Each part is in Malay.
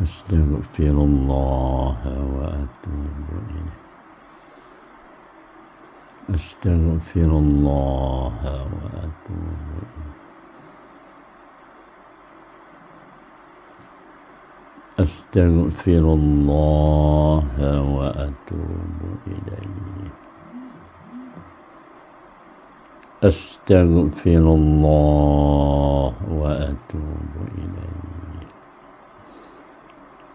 أستغفر الله وأتوب إليه أستغفر الله وأتوب إليه أستغفر الله وأتوب إليه أستغفر الله وأتوب إليه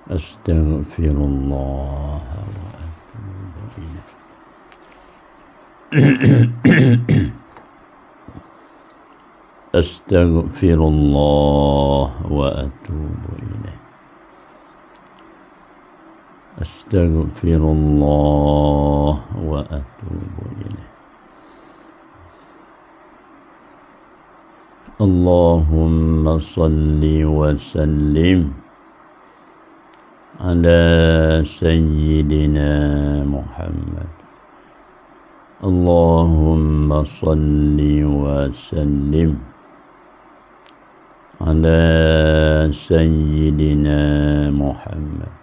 أستغفر الله وأتوب إليه أستغفر الله وأتوب إليه أستغفر الله وأتوب إليه اللهم صل وسلم على سيدنا محمد اللهم صل وسلم على سيدنا محمد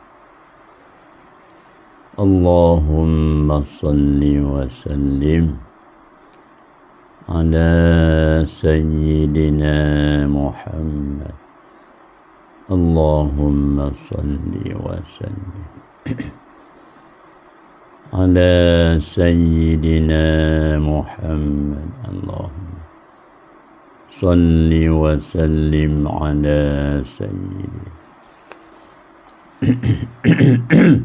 اللهم صل وسلم على سيدنا محمد اللهم صل وسلم على سيدنا محمد اللهم صل وسلم على سيدنا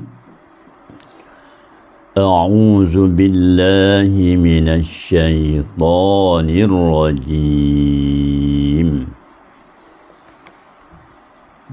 أعوذ بالله من الشيطان الرجيم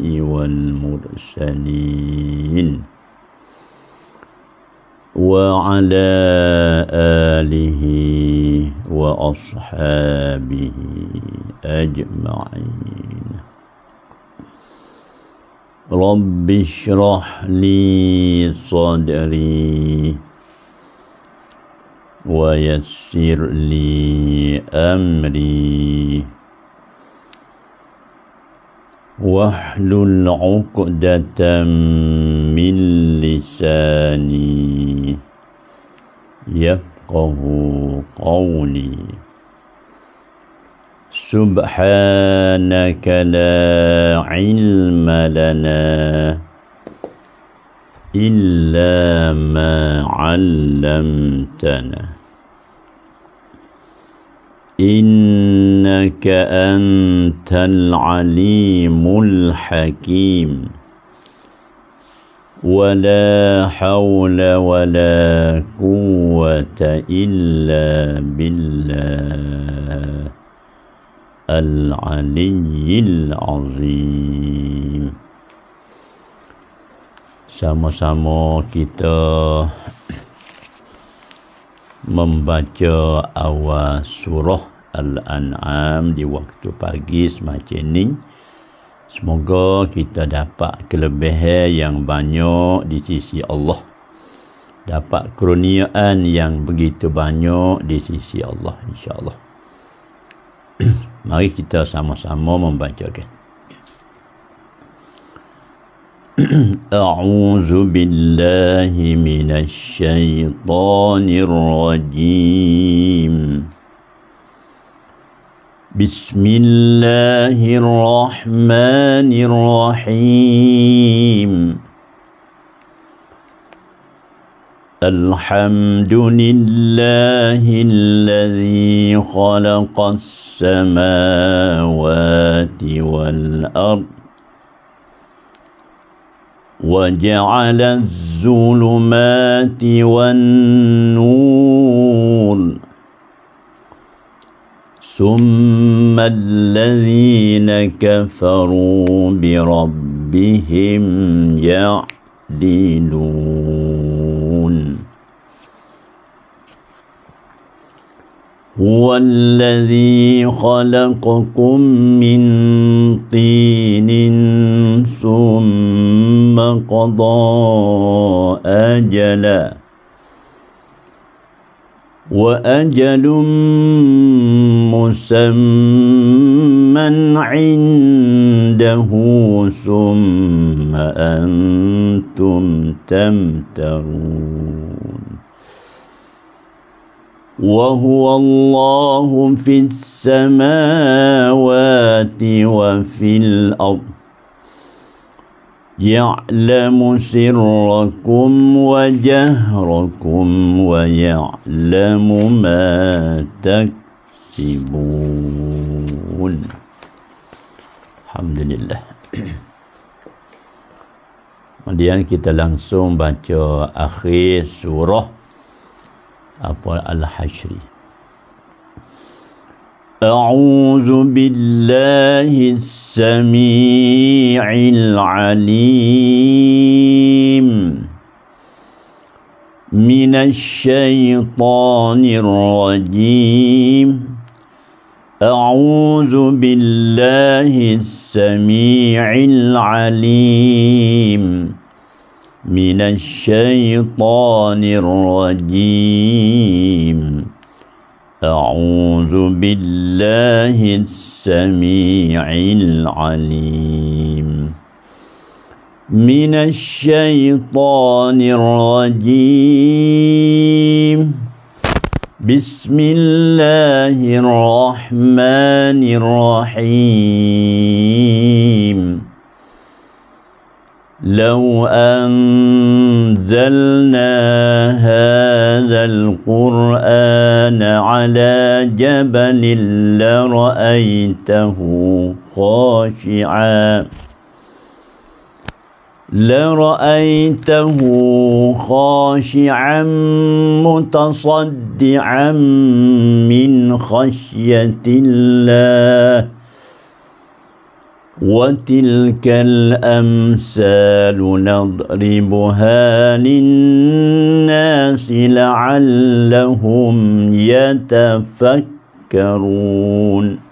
والمرسلين وعلى آله وأصحابه أجمعين رب اشرح لي صدري ويسر لي أمري واحلل عقدة من لساني يفقه قولي سبحانك لا علم لنا إلا ما علمتنا إنك أنت العليم الحكيم ولا حول ولا قوة إلا بالله العلي العظيم Sama-sama kita membaca awal surah Al-An'am di waktu pagi semacam ini. Semoga kita dapat kelebihan yang banyak di sisi Allah. Dapat kerunian yang begitu banyak di sisi Allah insya-Allah. Mari kita sama-sama membacakan. أعوذ بالله من الشيطان rajim. بسم الله الرحمن الرحيم الحمد لله الذي خلق السماوات والأرض وجعل الظلمات والنور ثم الذين كفروا بربهم يعدلون هو الذي خلقكم من طين ثم قضى أجلا وأجل مسمى عنده ثم أنتم تمترون وهو الله في السماوات وفي الأرض يعلم سركم وجهركم ويعلم ما تكتمون yahsibun Alhamdulillah Kemudian kita langsung baca akhir surah apa Al-Hashri أعوذ بالله Alim, العليم من الشيطان الرجيم أعوذ بالله السميع العليم من الشيطان الرجيم أعوذ بالله السميع العليم من الشيطان الرجيم بسم الله الرحمن الرحيم لو أنزلنا هذا القرآن على جبل لرأيته خاشعاً لرأيته خاشعا متصدعا من خشية الله وتلك الأمثال نضربها للناس لعلهم يتفكرون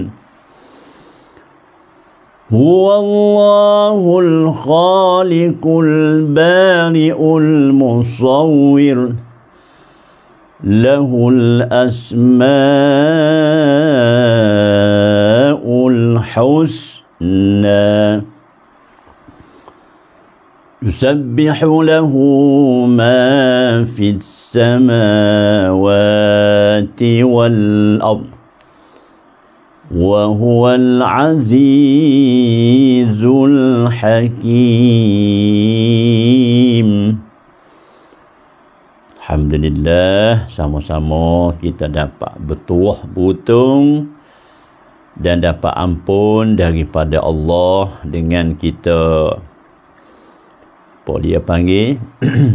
هو الله الخالق البارئ المصور له الأسماء الحسنى يسبح له ما في السماوات والأرض وهو العزيز الحكيم Alhamdulillah sama-sama kita dapat bertuah butung dan dapat ampun daripada Allah dengan kita apa dia panggil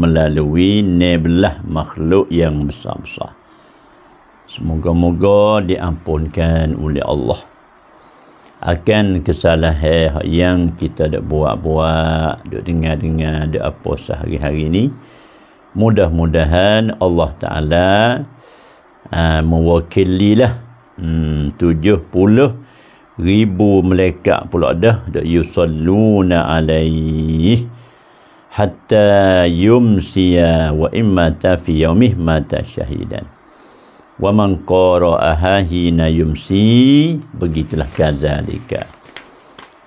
melalui neblah makhluk yang besar-besar Semoga-moga diampunkan oleh Allah akan kesalahan yang kita dah buat-buat, dah dengar-dengar, dah apa sehari-hari ini. Mudah-mudahan Allah Ta'ala uh, mewakililah hmm, tujuh puluh ribu mereka pula dah dah yusalluna alaih hatta yumsia wa imma fi mata syahidan wa man qara'aha hina yumsi begitulah kazalika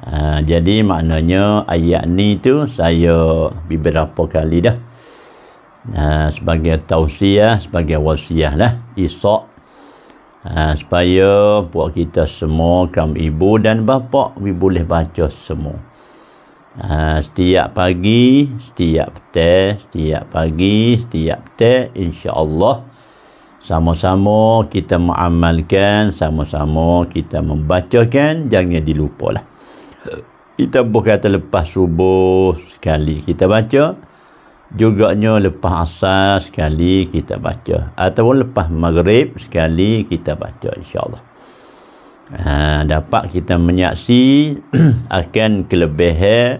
ha, ah, jadi maknanya ayat ni tu saya beberapa kali dah ha, sebagai tausiah sebagai wasiah lah isok ha, supaya buat kita semua kaum ibu dan bapa we boleh baca semua Ha, setiap pagi, setiap petang, setiap pagi, setiap petang, insya-Allah sama-sama kita mengamalkan, sama-sama kita membacakan, jangan dilupalah. Kita berkata lepas subuh sekali kita baca, juga juganya lepas asar sekali kita baca. Ataupun lepas maghrib sekali kita baca insyaAllah. Ha, dapat kita menyaksi akan kelebihan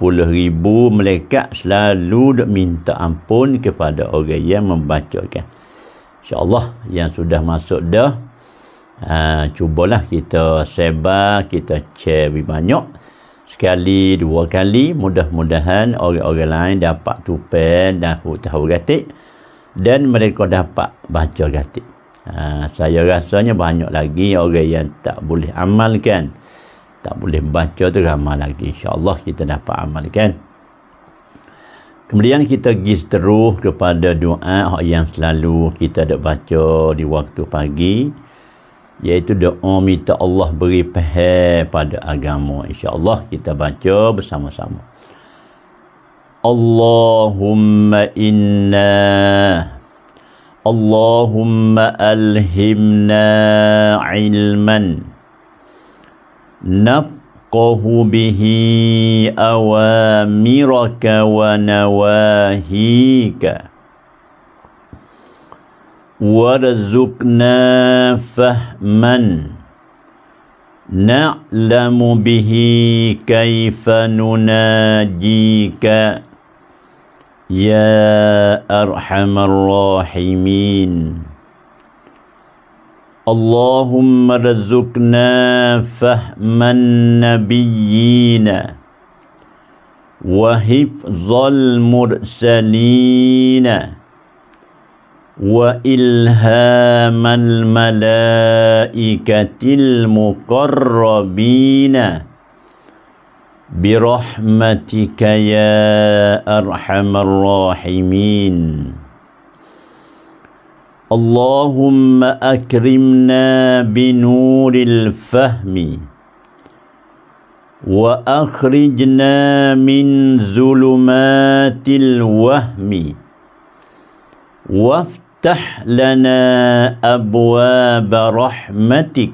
puluh ribu malaikat selalu minta ampun kepada orang yang membacakan. InsyaAllah yang sudah masuk dah ha, cubalah kita sebar kita share banyak sekali dua kali mudah-mudahan orang-orang lain dapat tupen dan tahu gatik dan mereka dapat baca gatik ha, saya rasanya banyak lagi orang yang tak boleh amalkan tak boleh baca tu ramai lagi insyaAllah kita dapat amalkan Kemudian kita pergi terus kepada doa yang selalu kita ada baca di waktu pagi iaitu doa minta Allah beri pahal pada agama. Allah kita baca bersama-sama. Allahumma inna Allahumma alhimna ilman naf تفقه به أوامرك ونواهيك وارزقنا فهما نعلم به كيف نناجيك يا أرحم الراحمين اللهم رزقنا فهم النبيين وحفظ المرسلين وإلهام الملائكة المقربين برحمتك يا أرحم الراحمين اللهم أكرمنا بنور الفهم وأخرجنا من ظلمات الوهم وافتح لنا أبواب رحمتك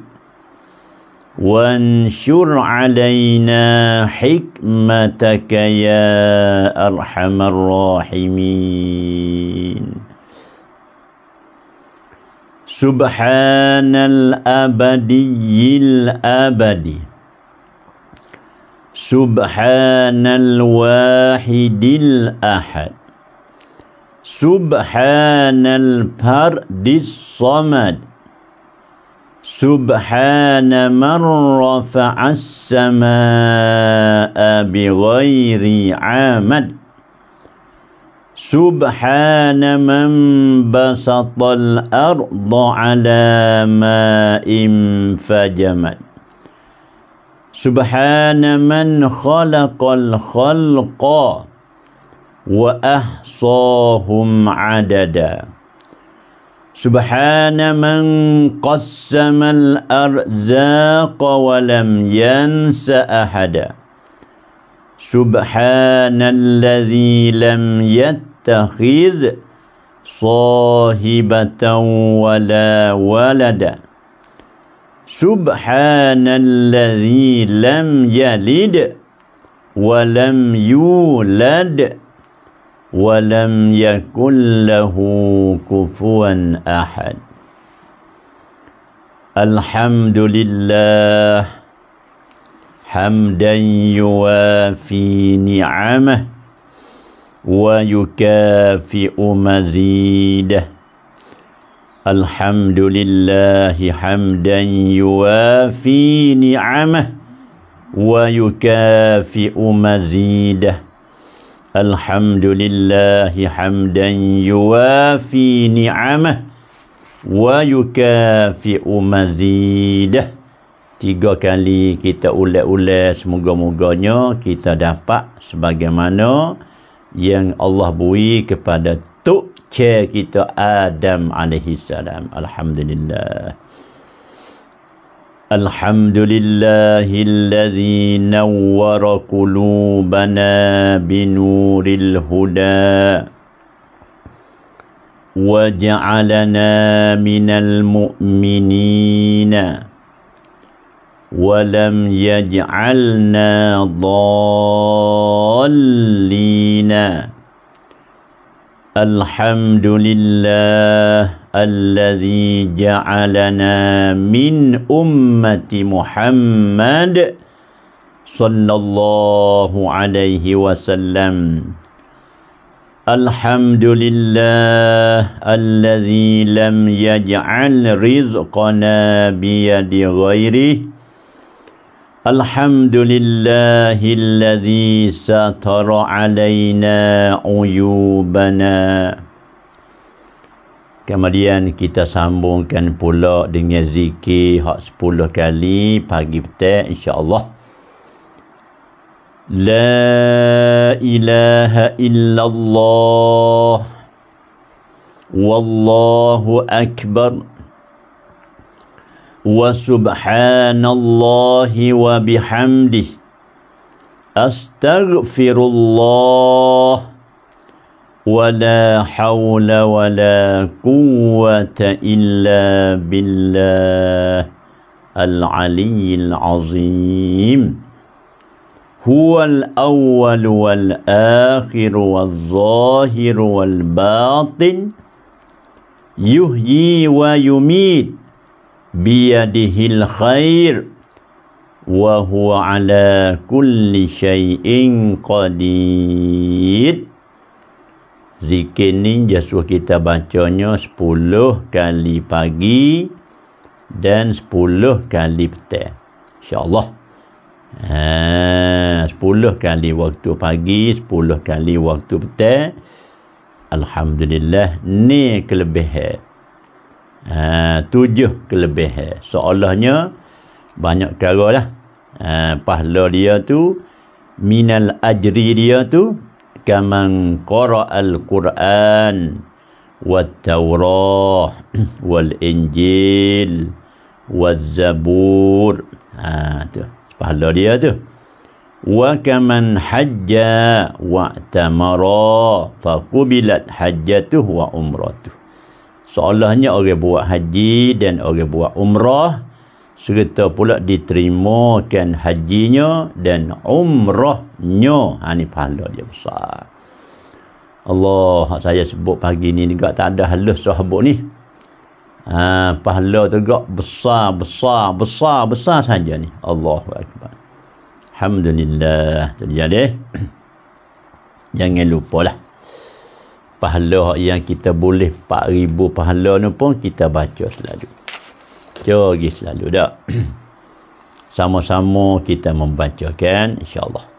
وانشر علينا حكمتك يا أرحم الراحمين سبحان الأبدي الأبدي سبحان الواحد الأحد سبحان الفرد الصمد سبحان من رفع السماء بغير عمد سبحان من بسط الأرض على ماء فجمد سبحان من خلق الخلق وأحصاهم عددا سبحان من قسم الأرزاق ولم ينس أحدا سبحان الذي لم يت يتخذ صاحبة ولا ولدا سبحان الذي لم يلد ولم يولد ولم يكن له كفوا أحد الحمد لله حمدا يوافي نعمه wa yukafi'u mazidah Alhamdulillahi hamdan yuafi ni'amah wa yukafi'u mazidah Alhamdulillahi hamdan yuafi ni'amah wa yukafi'u mazidah tiga kali kita ulang-ulang semoga-moganya kita dapat sebagaimana yang Allah beri kepada tok cik kita Adam alaihi salam. Alhamdulillah. Alhamdulillahillazi nawwara qulubana binuril huda waja'alana minal mu'minina. ولم يجعلنا ضالين الحمد لله الذي جعلنا من أمة محمد صلى الله عليه وسلم الحمد لله الذي لم يجعل رزقنا بيد غيره الحمد لله الذي ستر علينا عيوبنا Kemudian kita sambungkan pula dengan zikir hak 10 kali pagi petang insya-Allah. La ilaha illallah wallahu akbar وسبحان الله وبحمده أستغفر الله ولا حول ولا قوة إلا بالله العلي العظيم هو الأول والآخر والظاهر والباطن يهيي ويميت biyadihil khair wa huwa ala kulli syai'in qadid zikir ni jasuh kita bacanya 10 kali pagi dan 10 kali petang insyaallah ha 10 kali waktu pagi 10 kali waktu petang alhamdulillah ni kelebihan ha, tujuh kelebih eh. seolahnya banyak cara lah ha, pahala dia tu minal ajri dia tu kamang qara al-quran wa tawrah wal injil wa zabur ha, tu pahala dia tu wa kaman hajja wa tamara fa qubilat hajjatuhu wa umratuhu Soalannya, orang buat haji dan orang buat umrah serta pula diterimakan hajinya dan umrahnya ha, ini pahala dia besar Allah saya sebut pagi ni juga tak ada halus sahabat ni ha, pahala tu juga besar besar besar besar saja ni Allahu Akbar Alhamdulillah jadi jadi ya jangan lupa lah pahala yang kita boleh 4000 pahala ni pun kita baca selalu jogi selalu dah sama-sama kita membacakan insyaallah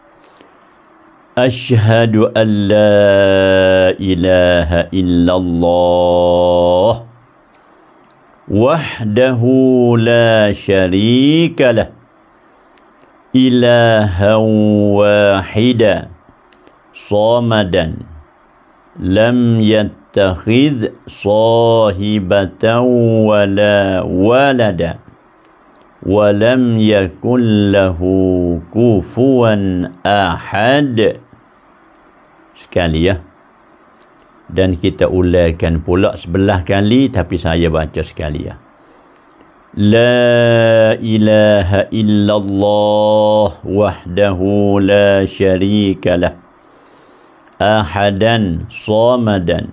Ashhadu an la ilaha illallah wahdahu la sharika lah ilaha wahida samadan لم يتخذ صاحبة ولا ولدا ولم يكن له كفوا أحد sekali ya dan kita ulaikan pula sebelah kali tapi saya baca sekali ya La ilaha illallah wahdahu la syarika lah ahadan somadan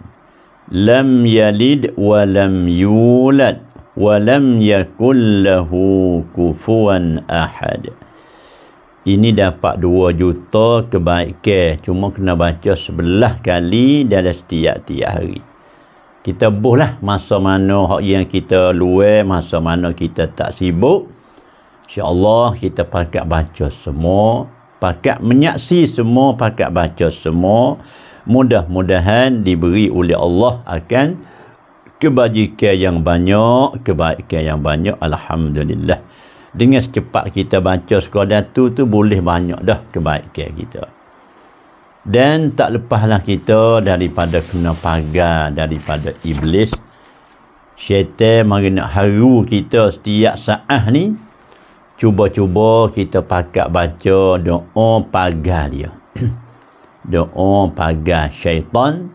lam yalid wa lam yulad wa lam yakul kufuan ahad ini dapat dua juta kebaikan cuma kena baca sebelah kali dalam setiap tiap hari kita buhlah masa mana hak yang kita luar masa mana kita tak sibuk insyaallah kita pakat baca semua pakat menyaksi semua, pakat baca semua. Mudah-mudahan diberi oleh Allah akan kebajikan yang banyak, kebaikan yang banyak. Alhamdulillah. Dengan secepat kita baca sekolah tu, tu boleh banyak dah kebaikan kita. Dan tak lepaslah kita daripada kena pagar daripada iblis. Syaitan mari nak haru kita setiap saat ni cuba-cuba kita pakat baca doa pagar dia. doa pagar syaitan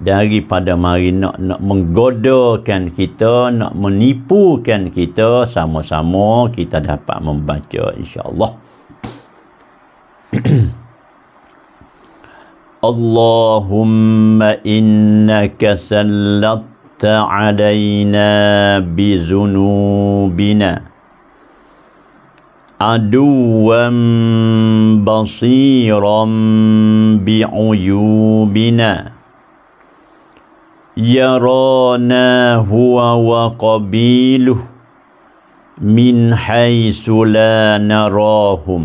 daripada mari nak, nak menggodakan kita, nak menipukan kita, sama-sama kita dapat membaca insyaAllah. Allahumma innaka sallatta alayna bizunubina. Allahumma عدوا بصيرا بعيوبنا يرانا هو وقبيله من حيث لا نراهم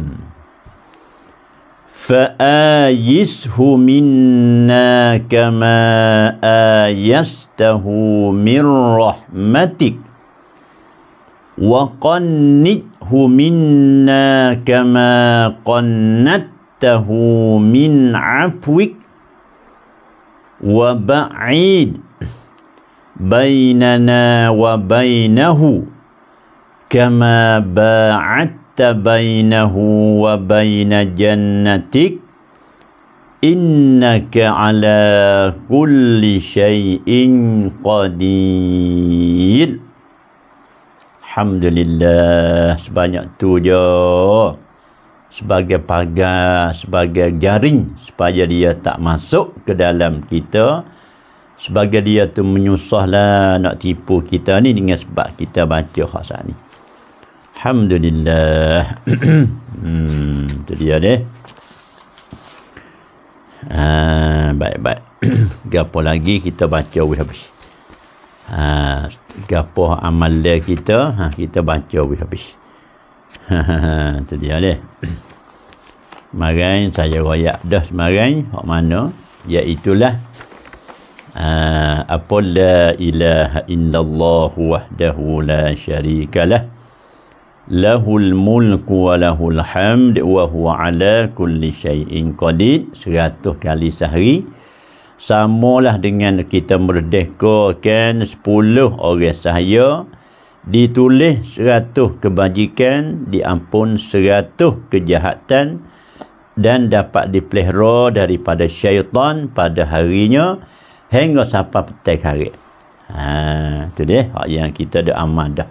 فآيسه منا كما آيسته من رحمتك وقنت قنته منا كما قنته من عفوك وبعيد بيننا وبينه كما باعدت بينه وبين جنتك إنك على كل شيء قدير Alhamdulillah sebanyak tu je sebagai pagar sebagai jaring supaya dia tak masuk ke dalam kita sebagai dia tu menyusahlah nak tipu kita ni dengan sebab kita baca khasan ni Alhamdulillah hmm, tu dia ni Ah, baik-baik. Gapo lagi kita baca habis ha, gapo amal dia kita ha, kita baca habis habis tu dia leh semarang saya royak dah semarang hok mana iaitu lah ha, apa la ilaha illallah wahdahu la syarikalah lahul mulku wa lahul hamd wa huwa ala kulli syai'in qadid 100 kali sehari samalah dengan kita merdekakan 10 orang sahaya ditulis 100 kebajikan diampun 100 kejahatan dan dapat dipelihara daripada syaitan pada harinya hingga sampai petang hari. Ha tu deh hak yang kita ada amal dah.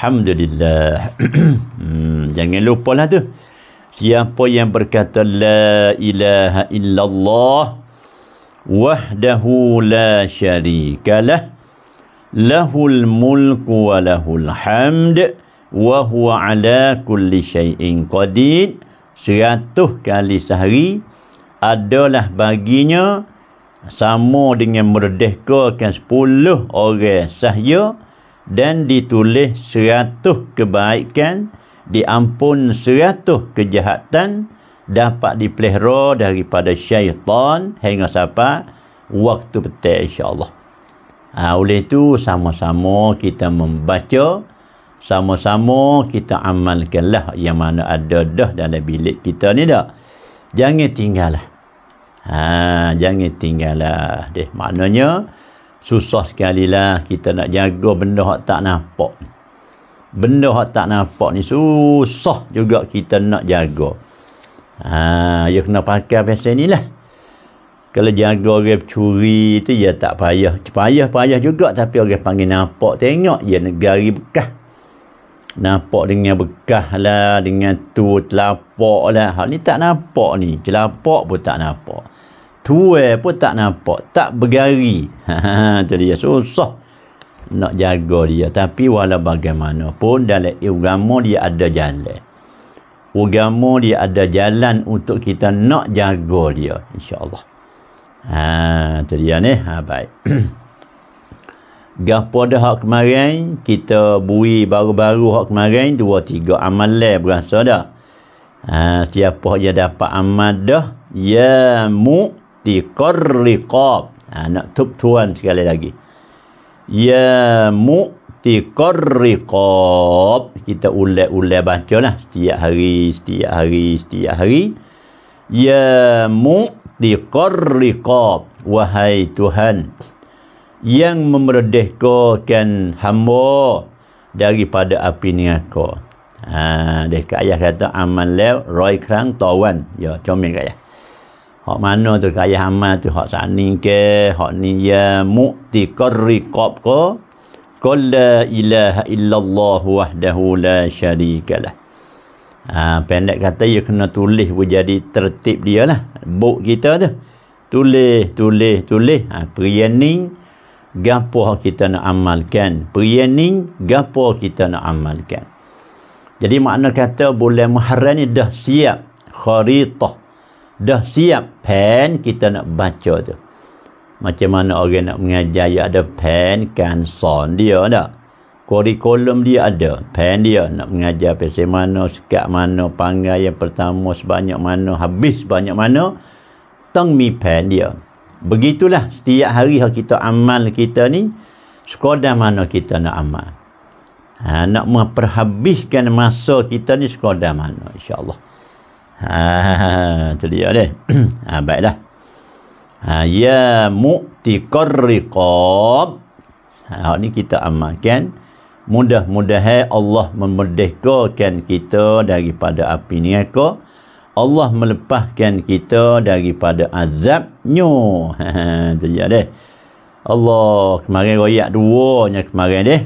Alhamdulillah. hmm, jangan lupalah tu. Siapa yang berkata la ilaha illallah وحده لا شريك له له الملك وله الحمد وهو على كل شيء قدير seratus kali sehari adalah baginya sama dengan merdekakan sepuluh orang sahaja dan ditulis seratus kebaikan diampun seratus kejahatan dapat dipelihara daripada syaitan hingga siapa waktu petai insyaAllah ha, oleh itu sama-sama kita membaca sama-sama kita amalkanlah yang mana ada dah dalam bilik kita ni dah jangan tinggallah ha, jangan tinggallah deh maknanya susah sekali lah kita nak jaga benda yang tak nampak benda yang tak nampak ni susah juga kita nak jaga Ha, you ya kena pakai biasa ni lah. Kalau jaga orang curi tu, ya tak payah. Payah-payah juga. Tapi orang panggil nampak tengok. Ya negari bekah. Nampak dengan bekah lah. Dengan tu telapak lah. Hal ni tak nampak ni. Telapak pun tak nampak. Tua pun tak nampak. Tak bergari. Itu ha, ha, ha, dia susah nak jaga dia. Tapi walau bagaimanapun dalam agama dia ada jalan agama dia ada jalan untuk kita nak jaga dia insyaallah ha tu dia ni ha baik gap pada hak kemarin kita bui baru-baru hak kemarin dua tiga amalan berasa dah ha siapa dia dapat amal dah ya mu di qarriqab ha, nak tub tuan sekali lagi ya mu tiqarriqab kita ulat-ulat baca lah setiap hari setiap hari setiap hari ya mu tiqarriqab wahai Tuhan yang memerdekakan hamba daripada api neraka ha dekat ayah kata aman lew roy kerang tawan ya comel kat ayah hak mana tu kat ayah amal tu hak sani ke hak ni ya mu tiqarriqab ko Qul la ilaha illallah wahdahu la syarikalah. Ha, pendek kata ia ya kena tulis jadi tertib dia lah. Buk kita tu. Tulis, tulis, tulis. Ha, perianing, gapo kita nak amalkan. Perianing, gapo kita nak amalkan. Jadi makna kata bulan Muharram ni dah siap. Kharitah. Dah siap pen kita nak baca tu macam mana orang nak mengajar dia ada pen kan son dia ada kurikulum dia ada pen dia nak mengajar pasal mana sekat mana panggil yang pertama sebanyak mana habis banyak mana tong mi pen dia begitulah setiap hari kita amal kita ni sekodah mana kita nak amal ha, nak memperhabiskan masa kita ni sekodah mana insyaAllah ha, tu dia deh ha, baiklah Ha, ya mu'tiqar riqab. Ha, ini kita amalkan. Mudah-mudahan Allah memerdekakan kita daripada api niaka. Allah melepaskan kita daripada azab nyu. Ha, ha, deh. Allah kemarin royak duanya kemarin deh.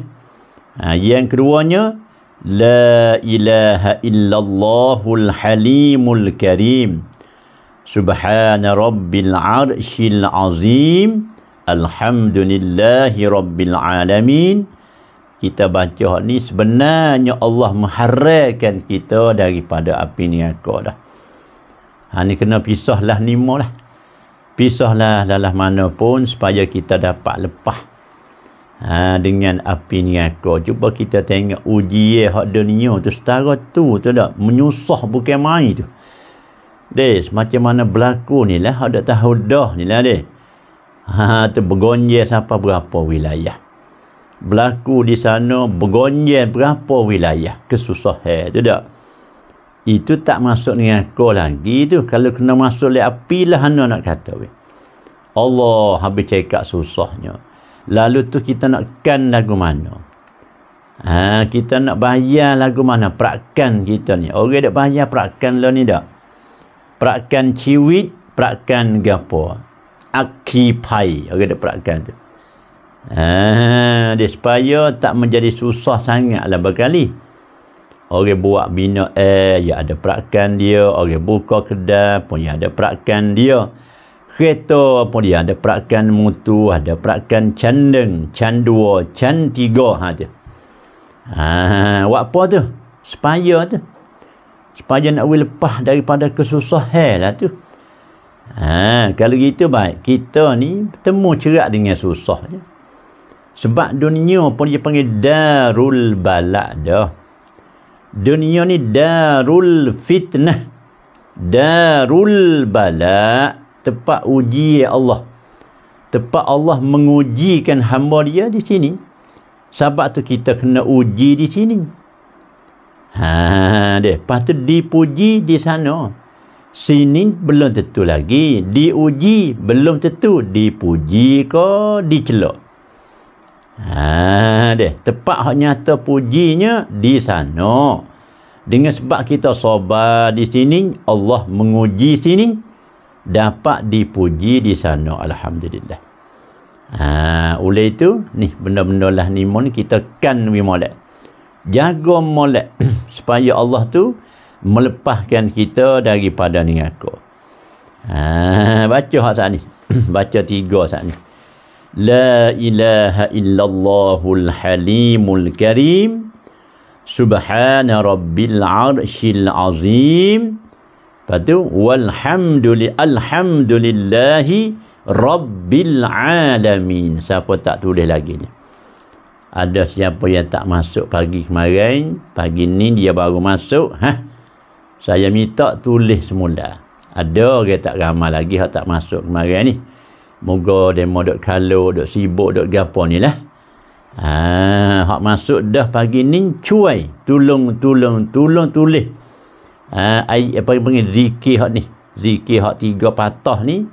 Ha, yang keduanya La ilaha illallahul halimul karim Subhana rabbil arshil azim. Alhamdulillahi rabbil alamin. Kita baca ni sebenarnya Allah mengharakan kita daripada api ni dah. Ha, ni kena pisahlah ni lah. Pisahlah dalam mana pun supaya kita dapat lepas. Ha, dengan api ni Cuba kita tengok ujian hak dunia tu setara tu tu tak. Menyusah bukan main tu. Dis, macam mana berlaku ni lah. Hak tahu dah ni lah dis. Ha, tu bergonjel sampai berapa wilayah. Berlaku di sana bergonjel berapa wilayah. Kesusahan tu tak? Itu tak masuk ni kau lagi tu. Kalau kena masuk oleh api lah anak nak kata. Weh. Allah habis cakap susahnya. Lalu tu kita nak kan lagu mana? Ha, kita nak bayar lagu mana? Perakkan kita ni. Orang dah bayar perakkan lah ni tak? perakan ciwit, perakan gapo. Akipai. Okey, dia perakan tu. Ah, dia supaya tak menjadi susah sangat lah berkali. Orang buat bina air, eh, ya ada perakan dia. Orang buka kedai pun ya ada perakan dia. Kereta pun dia ada perakan mutu, ada perakan candeng, candua, cantiga. Ha, dia. Ah, ha, apa tu? Supaya tu supaya nak lepas daripada kesusahan lah tu ha, kalau gitu baik kita ni temu cerak dengan susah je. Ya. sebab dunia pun dia panggil darul balak dah dunia ni darul fitnah darul balak tempat uji Allah tempat Allah mengujikan hamba dia di sini sebab tu kita kena uji di sini Ha dia patu dipuji di sana. Sini belum tentu lagi diuji belum tentu dipuji ke dicelok. Ha dia tepat hak nyata pujinya di sana. Dengan sebab kita sabar di sini Allah menguji sini dapat dipuji di sana alhamdulillah. Ha oleh itu ni benda-benda lah ni mon kita kan wimolek jaga molek supaya Allah tu melepaskan kita daripada niaka. Ha baca hak sat ni. baca tiga sat ni. La ilaha illallahul halimul karim subhana rabbil arshil azim. Patu walhamduli alhamdulillahi rabbil alamin. Siapa tak tulis lagi ni? ada siapa yang tak masuk pagi kemarin pagi ni dia baru masuk ha? saya minta tulis semula ada orang yang tak ramai lagi yang tak masuk kemarin ni moga dia mau duk kalor duk sibuk duk gapa ni lah ha, hak masuk dah pagi ni cuai tolong tolong tolong tulis ha, ay, apa yang panggil zikir hak ni zikir hak tiga patah ni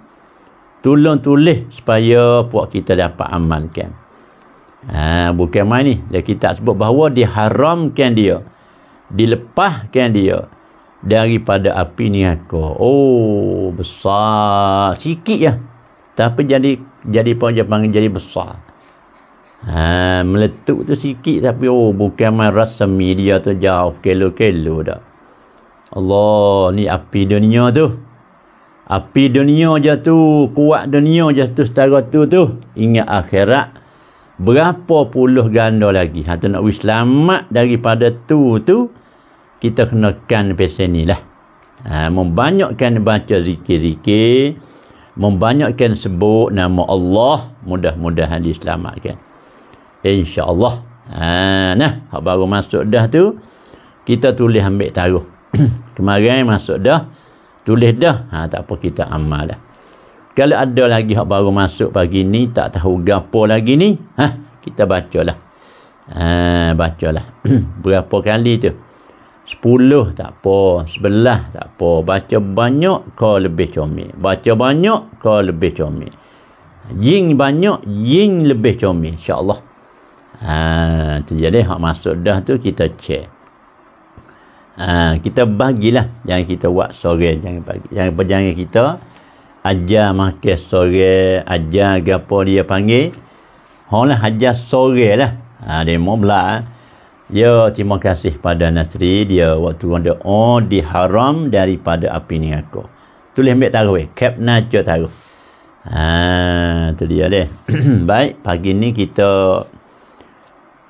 tolong tulis supaya buat kita dapat amankan Ha, bukan main ni. Dia kita sebut bahawa diharamkan dia. Dilepahkan dia. Daripada api ni aku. Oh, besar. Sikit ya. Tapi jadi jadi pun dia panggil jadi besar. Ha, meletup tu sikit tapi oh bukan main rasa media tu jauh kelo-kelo dah. Allah ni api dunia tu. Api dunia je tu, kuat dunia je tu setara tu tu. Ingat akhirat berapa puluh ganda lagi hatta nak wis selamat daripada tu tu kita kena kan pesen ni lah ha, membanyakkan baca zikir-zikir membanyakkan sebut nama Allah mudah-mudahan diselamatkan insyaAllah ha, nah hak baru masuk dah tu kita tulis ambil taruh kemarin masuk dah tulis dah ha, tak apa kita amal lah kalau ada lagi yang baru masuk pagi ni, tak tahu gapo lagi ni, ha, kita bacalah. Ha, bacalah. Berapa kali tu? Sepuluh tak apa. Sebelah tak apa. Baca banyak, kau lebih comel. Baca banyak, kau lebih comel. Ying banyak, ying lebih comel. InsyaAllah. Ha, terjadi hak masuk dah tu, kita cek. Ha, kita bagilah. Jangan kita buat sore. Jangan bagi. Jangan, jangan kita ajar makan sore, ajar gapo dia panggil. Hong lah ajar sore lah. Ha, demo pula. Ha. Ya, terima kasih pada Nasri. Dia waktu orang dia, oh, diharam daripada api ni aku. Tulis ambil taruh eh. Kep najo taruh. Ha, tu dia deh. Baik, pagi ni kita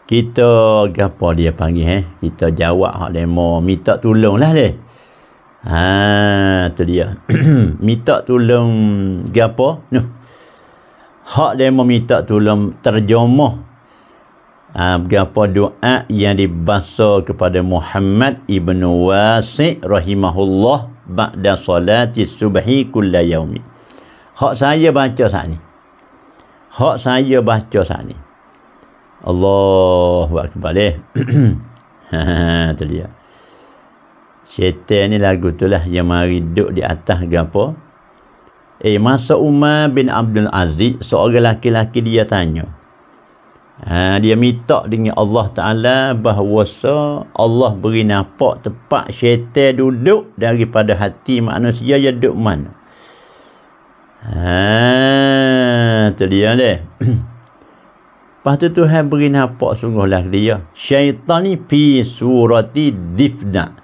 kita gapo dia panggil eh. Kita jawab hak demo minta lah deh. Ha tu dia. minta tolong gapo? Noh. Hak dia meminta tolong terjemah ha, apa doa yang dibaca kepada Muhammad ibnu Wasi' rahimahullah ba'da salati subhi kullayawmi. Hak saya baca saat ni. Hak saya baca saat ni. Allahu akbar. Eh. Ha tu dia. Syaitan ni lagu tu lah yang mari duduk di atas ke apa. Eh, masa Umar bin Abdul Aziz, seorang lelaki-lelaki dia tanya. Ha, dia minta dengan Allah Ta'ala bahawa Allah beri nampak tempat syaitan duduk daripada hati manusia yang duduk mana. Ha, tu dia leh. Lepas tu Tuhan beri nampak sungguh lah dia. Syaitan ni pi surati difna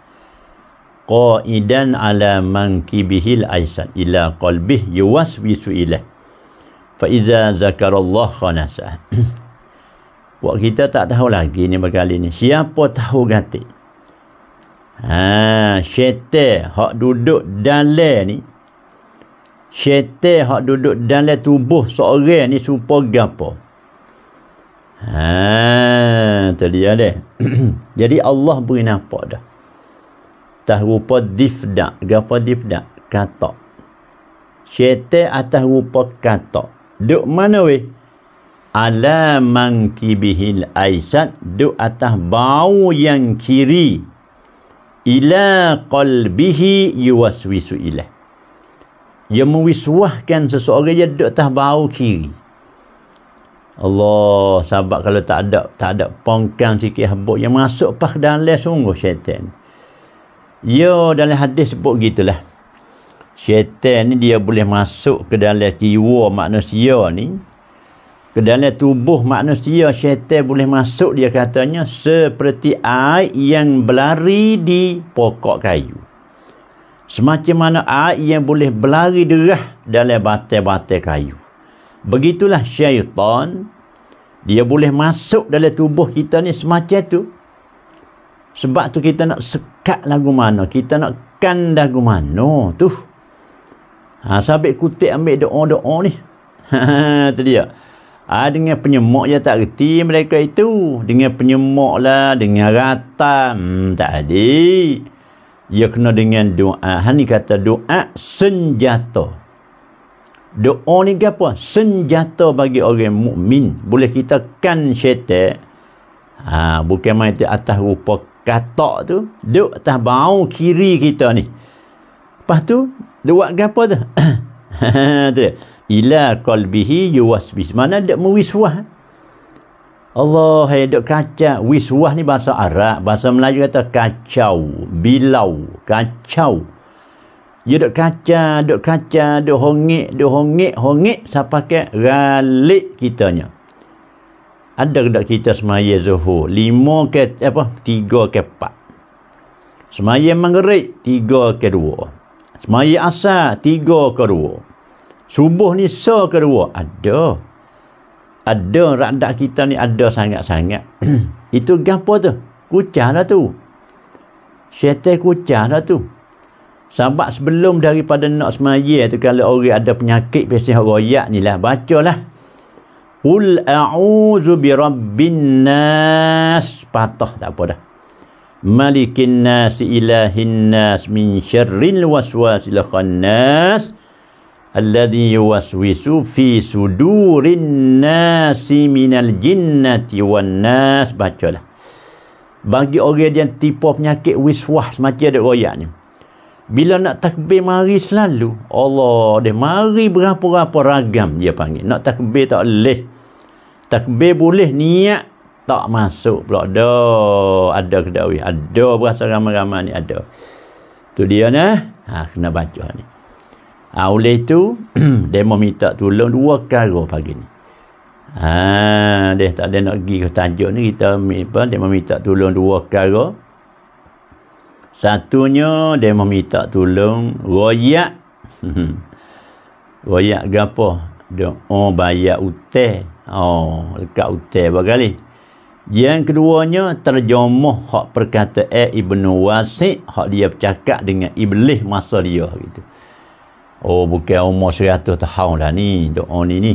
qaidan ala mankibihil aisan ila qalbih yuwaswisu ilah fa iza zakarallah khanasa buat kita tak tahu lagi ni berkali ni siapa tahu gati ha syaitan hak duduk dalam ni syaitan hak duduk dalam tubuh seorang ni supa gapo ha tadi ada jadi Allah beri nampak dah atas rupa difda, Gapa difdak? Katak. Syaitan atas rupa kata. Duk mana we? Ala mangkibihil aisat duk atas bau yang kiri. Ila qalbihi yuwaswisu ilah. Ia mewiswahkan seseorang yang duk atas bau kiri. Allah sahabat kalau tak ada tak ada pongkang sikit habuk yang masuk pas sungguh syaitan. Ya dalam hadis sebut gitulah. Syaitan ni dia boleh masuk ke dalam jiwa manusia ni. Ke dalam tubuh manusia syaitan boleh masuk dia katanya seperti air yang berlari di pokok kayu. Semacam mana air yang boleh berlari derah dalam batang batang kayu. Begitulah syaitan dia boleh masuk dalam tubuh kita ni semacam tu. Sebab tu kita nak sekat lagu mana. Kita nak kan lagu mana tu. Ha, sabit kutip ambil doa-doa ni. Ha, tu dia. Ha, dengan penyemok je tak reti mereka itu. Dengan penyemok lah. Dengan rata. Hmm, tak ada. Ia kena dengan doa. Hani kata doa senjata. Doa ni ke apa? Senjata bagi orang mukmin. Boleh kita kan syaitan. Ha, bukan main atas rupa katak tu duduk atas bau kiri kita ni lepas tu dia buat apa tu tu ila kalbihi yuwasbis mana dia muwiswah Allah hai duk kacau wiswah ni bahasa Arab bahasa Melayu kata kacau bilau kacau dia duk kacau duk kacau duk hongik duk hongik hongik siapa ke galik kitanya ada dak kita semaya zuhur lima ke apa tiga ke empat semaya maghrib tiga ke dua semaya asar tiga ke dua subuh ni se ke dua ada ada radak kita ni ada sangat-sangat itu gapo tu kucah lah tu syaitan kucah lah tu sebab sebelum daripada nak semaya tu kalau orang ada penyakit biasanya orang ni lah baca lah Qul a'udzu bi rabbin nas. Patah tak apa dah. Malikin nas ilahin nas min syarril waswasil khannas alladhi yuwaswisu fi sudurin nas minal jinnati wan nas. Bacalah. Bagi orang yang tipu penyakit wiswas macam ada royak bila nak takbir mari selalu Allah dia mari berapa-berapa ragam dia panggil nak takbir tak boleh takbir boleh niat tak masuk pula ada ada kedawi ada berasa ramai-ramai ni ada tu dia ni eh? ha, kena baca ni ha, oleh tu dia mau minta tolong dua kali pagi ni ha, dia tak ada nak pergi ke tajuk ni kita apa, dia meminta minta tolong dua kali Satunya dia meminta tolong royak. royak gapo? Dia oh, bayar hutang. Oh, dekat hutang bagali. Yang keduanya terjemah hak perkataan Ibnu Wasik hak dia bercakap dengan iblis masa dia gitu. Oh bukan umur seratus tahun lah ni doa oh, ni ni.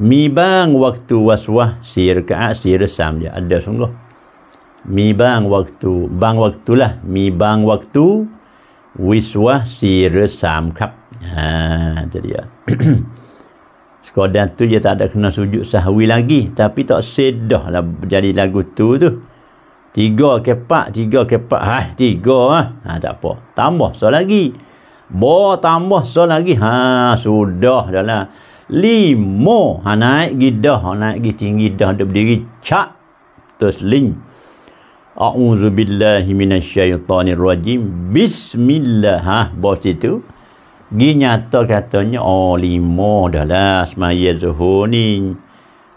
Mibang waktu waswah sirka sirsam je ada sungguh mi bang waktu bang waktulah mi bang waktu wiswa sira resam kap ha jadi ya sekodan tu dia tak ada kena sujud sahwi lagi tapi tak sedah lah jadi lagu tu tu tiga ke tiga ke empat tiga ah ha tak apa tambah so lagi bo tambah so lagi ha sudah dah lah lima ha naik gidah ha, naik gi tinggi dah dia berdiri cak terus lin A'udzu billahi minasyaitonir rajim. Bismillah. Ha, bos situ. Ginyata katanya oh lima dah lah semaya zuhur ni.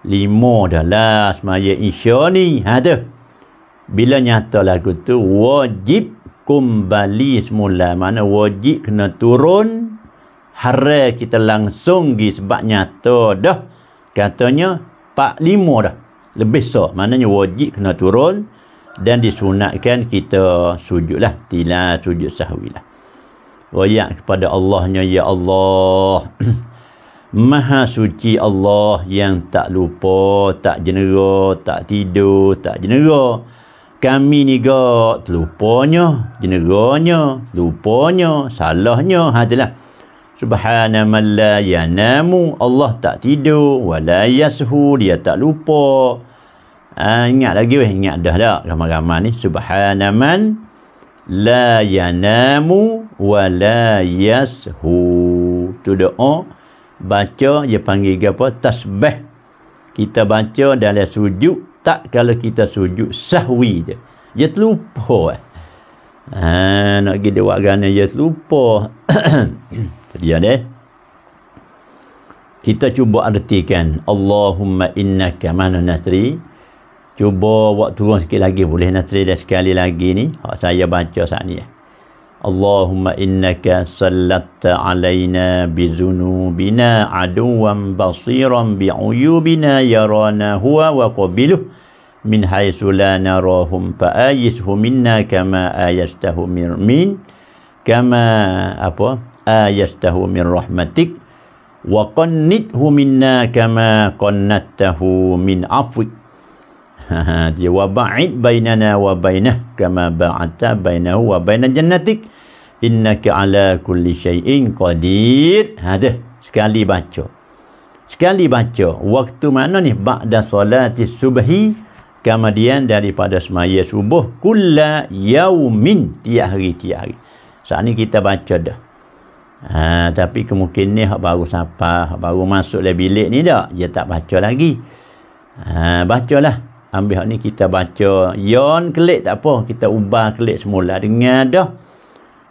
Lima dah lah semaya isya ni. Ha tu. Bila nyata lagu tu wajib kembali semula. Mana wajib kena turun hari kita langsung gi sebab nyata dah katanya 45 dah. Lebih sok. Maknanya wajib kena turun dan disunatkan kita sujudlah tila sujud sahwi lah royak kepada Allahnya ya Allah Maha suci Allah yang tak lupa, tak jenera, tak tidur, tak jenera. Kami ni gak terlupanya, jeneranya, lupanya, salahnya. Ha itulah. Subhana man la yanamu. Allah tak tidur, wala yashu, dia tak lupa uh, ingat lagi weh ingat dah dah ramai-ramai ni subhanaman la yanamu wa la yashu tu doa baca dia panggil apa tasbih kita baca dalam sujud tak kalau kita sujud sahwi dia dia terlupa eh. ha, nak pergi dia buat kerana dia terlupa dia ni kita cuba artikan Allahumma innaka mana nasri Cuba awak turun sikit lagi boleh nak try dah sekali lagi ni. Ha saya baca saat ni. Eh. Allahumma innaka sallatta alaina bizunubina aduwan basiran bi'uyubina yarana huwa wa qabiluh min haitsu la narahum fa ayyishu minna kama ayastahu min kama apa ayastahu min rahmatik wa qannithu minna kama qannathu min afwik dia wabaid bainana wa bainah kama ba'ata bainahu wa bainan jannatik innaka ala kulli syai'in qadir ha dah sekali baca sekali baca waktu mana ni ba'da solati subhi kemudian daripada semaya subuh kulla yaumin tiap hari tiap hari saat ni kita baca dah ha, tapi kemungkinan ni baru sampai baru masuk dalam bilik ni dah dia tak baca lagi ha, bacalah ambil hak ni kita baca yon kelik tak apa kita ubah kelik semula dengar dah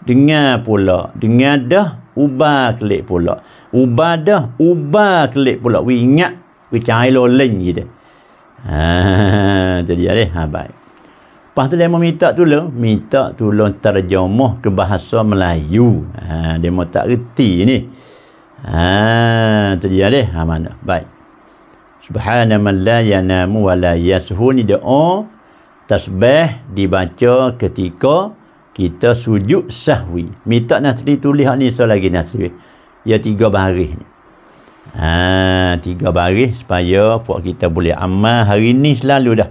dengar pula dengar dah ubah kelik pula ubah dah ubah kelik pula we ingat we cari lolen je dah ha, jadi alih ha, baik Lepas tu dia mau minta tolong, minta tolong terjemah ke bahasa Melayu. Ha, dia mau tak reti ni. Ha, terjadi ha, mana? Baik. Subhana man la yanamu wa la yasuhu ni doa tasbih dibaca ketika kita sujud sahwi. Minta nasri tulis ni so lagi nasri. Ya tiga baris ni. Ha, tiga baris supaya puak kita boleh amal hari ni selalu dah.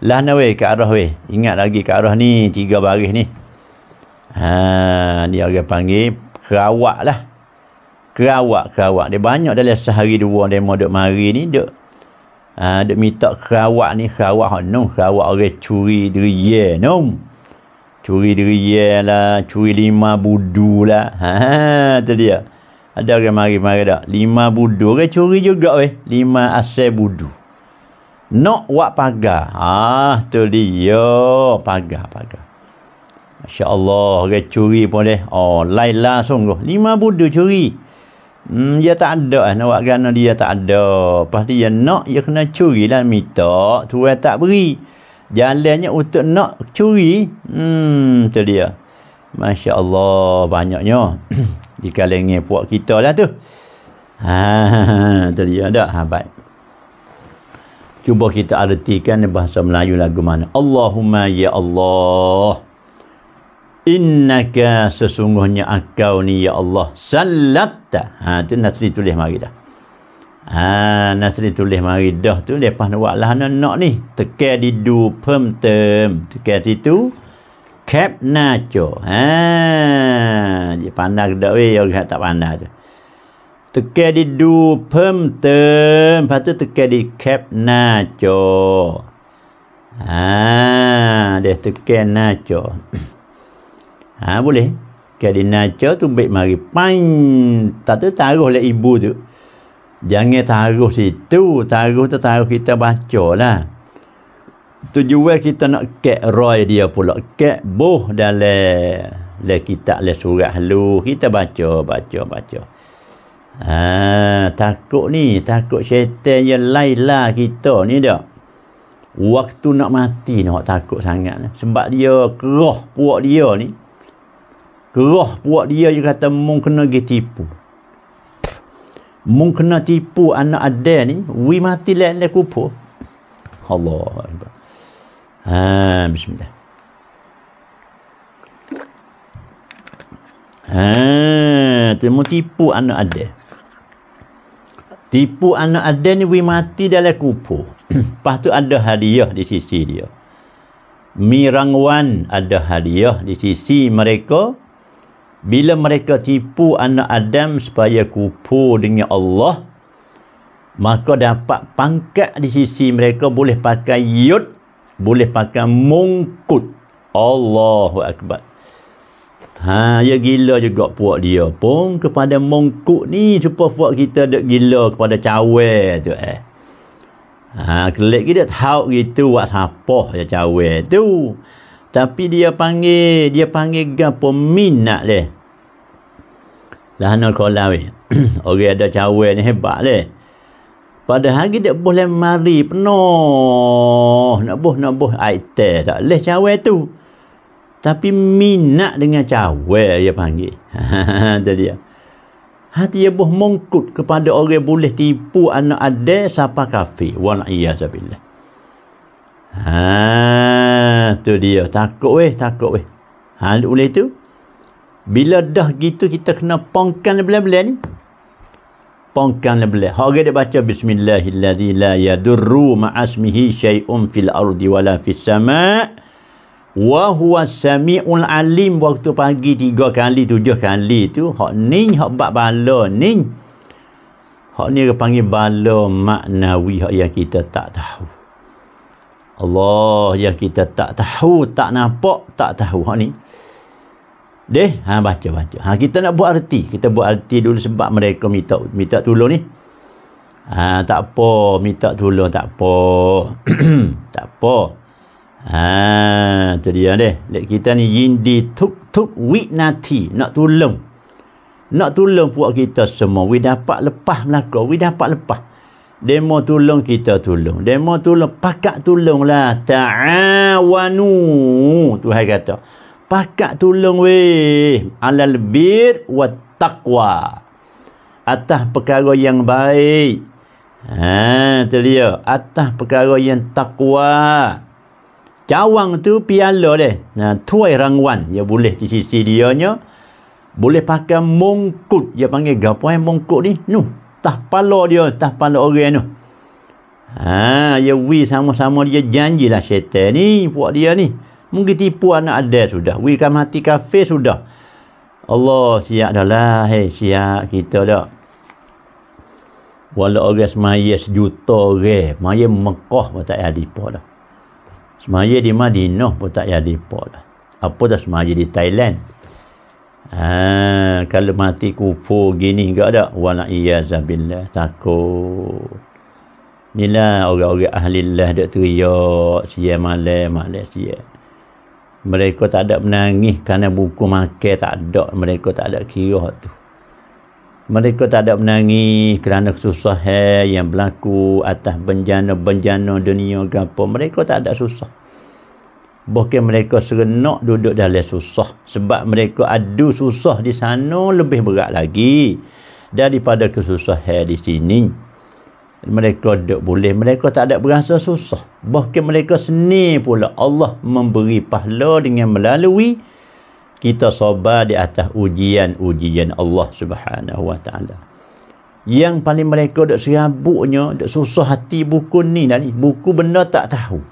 Lah na weh ke arah weh. Ingat lagi ke arah ni tiga baris ni. Ha, dia orang panggil kerawak lah kerawak-kerawak. Dia banyak dalam sehari dua dia mau duk mari ni duk ha, duk minta kerawak ni kerawak hak nung kerawak orang curi diri ye nung. Curi diri ye lah, curi lima budu lah. Ha, tu dia. Ada orang mari-mari tak? Lima budu orang curi juga weh. Lima asal budu. Nak wak pagar. Ah, tu dia. Pagar-pagar. Masya Allah. Orang curi pun boleh. Oh, Laila sungguh. Lima budu curi. Hmm, dia tak ada lah. Nak buat kerana dia tak ada. Lepas dia nak, dia kena curi lah. Minta, tuan tak beri. Jalannya untuk nak curi. Hmm, tu dia. Masya Allah, banyaknya. di kalengi puak kita lah tu. Ha, tu dia dah. Ha, baik. Cuba kita artikan bahasa Melayu lagu mana. Allahumma ya Allah innaka sesungguhnya engkau ni ya Allah sallatta ha tu nasri tulis mari dah ha nasri tulis mari dah tu lepas nak lah nak nak ni tekan di do perm term tekan situ cap nacho ha dia pandang dak we yo tak pandang tu tekan di do perm term lepas tu tekan di cap nacho ha dia tekan nacho Ha boleh. Jadi naca tu baik mari pain tak tu taruh oleh ibu tu. Jangan taruh situ, taruh tu taruh kita baca lah. Tujuan kita nak kek roy dia pula. Kek boh dalam le kita le surat lu kita baca baca baca ha takut ni takut syaitan yang laila kita ni dak waktu nak mati nak takut sangat lah. sebab dia keroh puak dia ni Kerah buat dia je kata mung kena pergi tipu. Mung kena tipu anak ada ni. Wi mati lelah kupu. Allah. Ha, bismillah. Ha, temu tipu anak ada. Tipu anak ada ni wi mati dalam kupu. Lepas tu ada hadiah di sisi dia. Mirangwan ada hadiah di sisi Mereka bila mereka tipu anak Adam supaya kupu dengan Allah maka dapat pangkat di sisi mereka boleh pakai yud boleh pakai mungkut Allahu Akbar Ha, ya gila juga puak dia pun kepada mongkuk ni supaya puak kita dek gila kepada cawek tu eh. Ha, kelek kita tahu gitu buat siapa ya cawek tu. Tapi dia panggil, dia panggil gapo minat leh lah nak kolam ni orang ada cawe ni hebat leh pada hari dia boleh mari penuh nak buh nak buh aiter tak leh cawe tu tapi minat dengan cawe dia panggil tu dia hati dia buh mongkut kepada orang yang boleh tipu anak ada siapa kafir wala'iyazabillah ha tu dia takut weh takut weh hal oleh tu bila dah gitu kita kena pangkan lebelah-belah ni. Pongkan lebelah. Harga dia baca bismillahillazi la yadurru ma'asmihi syai'un fil ardi wala fis sama' wa huwa sami'ul alim waktu pagi tiga kali tujuh kali tu hak ni hak bab bala ni hak ni panggil bala maknawi hak yang kita tak tahu Allah yang kita tak tahu tak nampak tak tahu hak ni Deh, ha baca baca. Ha kita nak buat arti. Kita buat arti dulu sebab mereka minta minta tolong ni. Ha tak apa minta tolong tak apa. tak apa. Ha tu dia deh. Kita ni yindi tuk tuk witnati nak tolong. Nak tolong buat kita semua. We dapat lepas Melaka. We dapat lepas. Demo tolong kita tolong. Demo tolong pakat tolonglah. Ta'awanu. Tuhan kata pakat tolong weh alal bir wa taqwa atas perkara yang baik ha terlia atas perkara yang takwa cawang tu piala deh nah ha, tuai rangwan ya boleh di sisi dia dianya boleh pakai mongkut ya panggil gapo mongkut ni nu tah pala dia tah pala orang tu ha ya wi sama-sama dia janjilah syaitan ni buat dia ni Mungkin tipu anak ada sudah. We kan mati kafir sudah. Allah siap dah lah. Hei siap kita dah. Walau orang semaya sejuta orang. Semaya Mekah pun tak ada apa dah. Semaya di Madinah pun tak ada apa dah. Apa dah semaya di Thailand. Ha, kalau mati kufur gini ke ada. Walaiyazabillah takut. Inilah orang-orang ahli Allah dia teriak siang malam malam siang mereka tak ada menangis kerana buku makan tak ada mereka tak ada kira tu mereka tak ada menangis kerana kesusahan yang berlaku atas bencana-bencana dunia gapo mereka tak ada susah bahkan mereka serenak duduk dalam susah sebab mereka ada susah di sana lebih berat lagi daripada kesusahan di sini mereka dok boleh mereka tak ada berasa susah bahkan mereka seni pula Allah memberi pahala dengan melalui kita sabar di atas ujian-ujian Allah Subhanahu wa taala yang paling mereka dak serabuknya dok susah hati buku ni dan ni buku benda tak tahu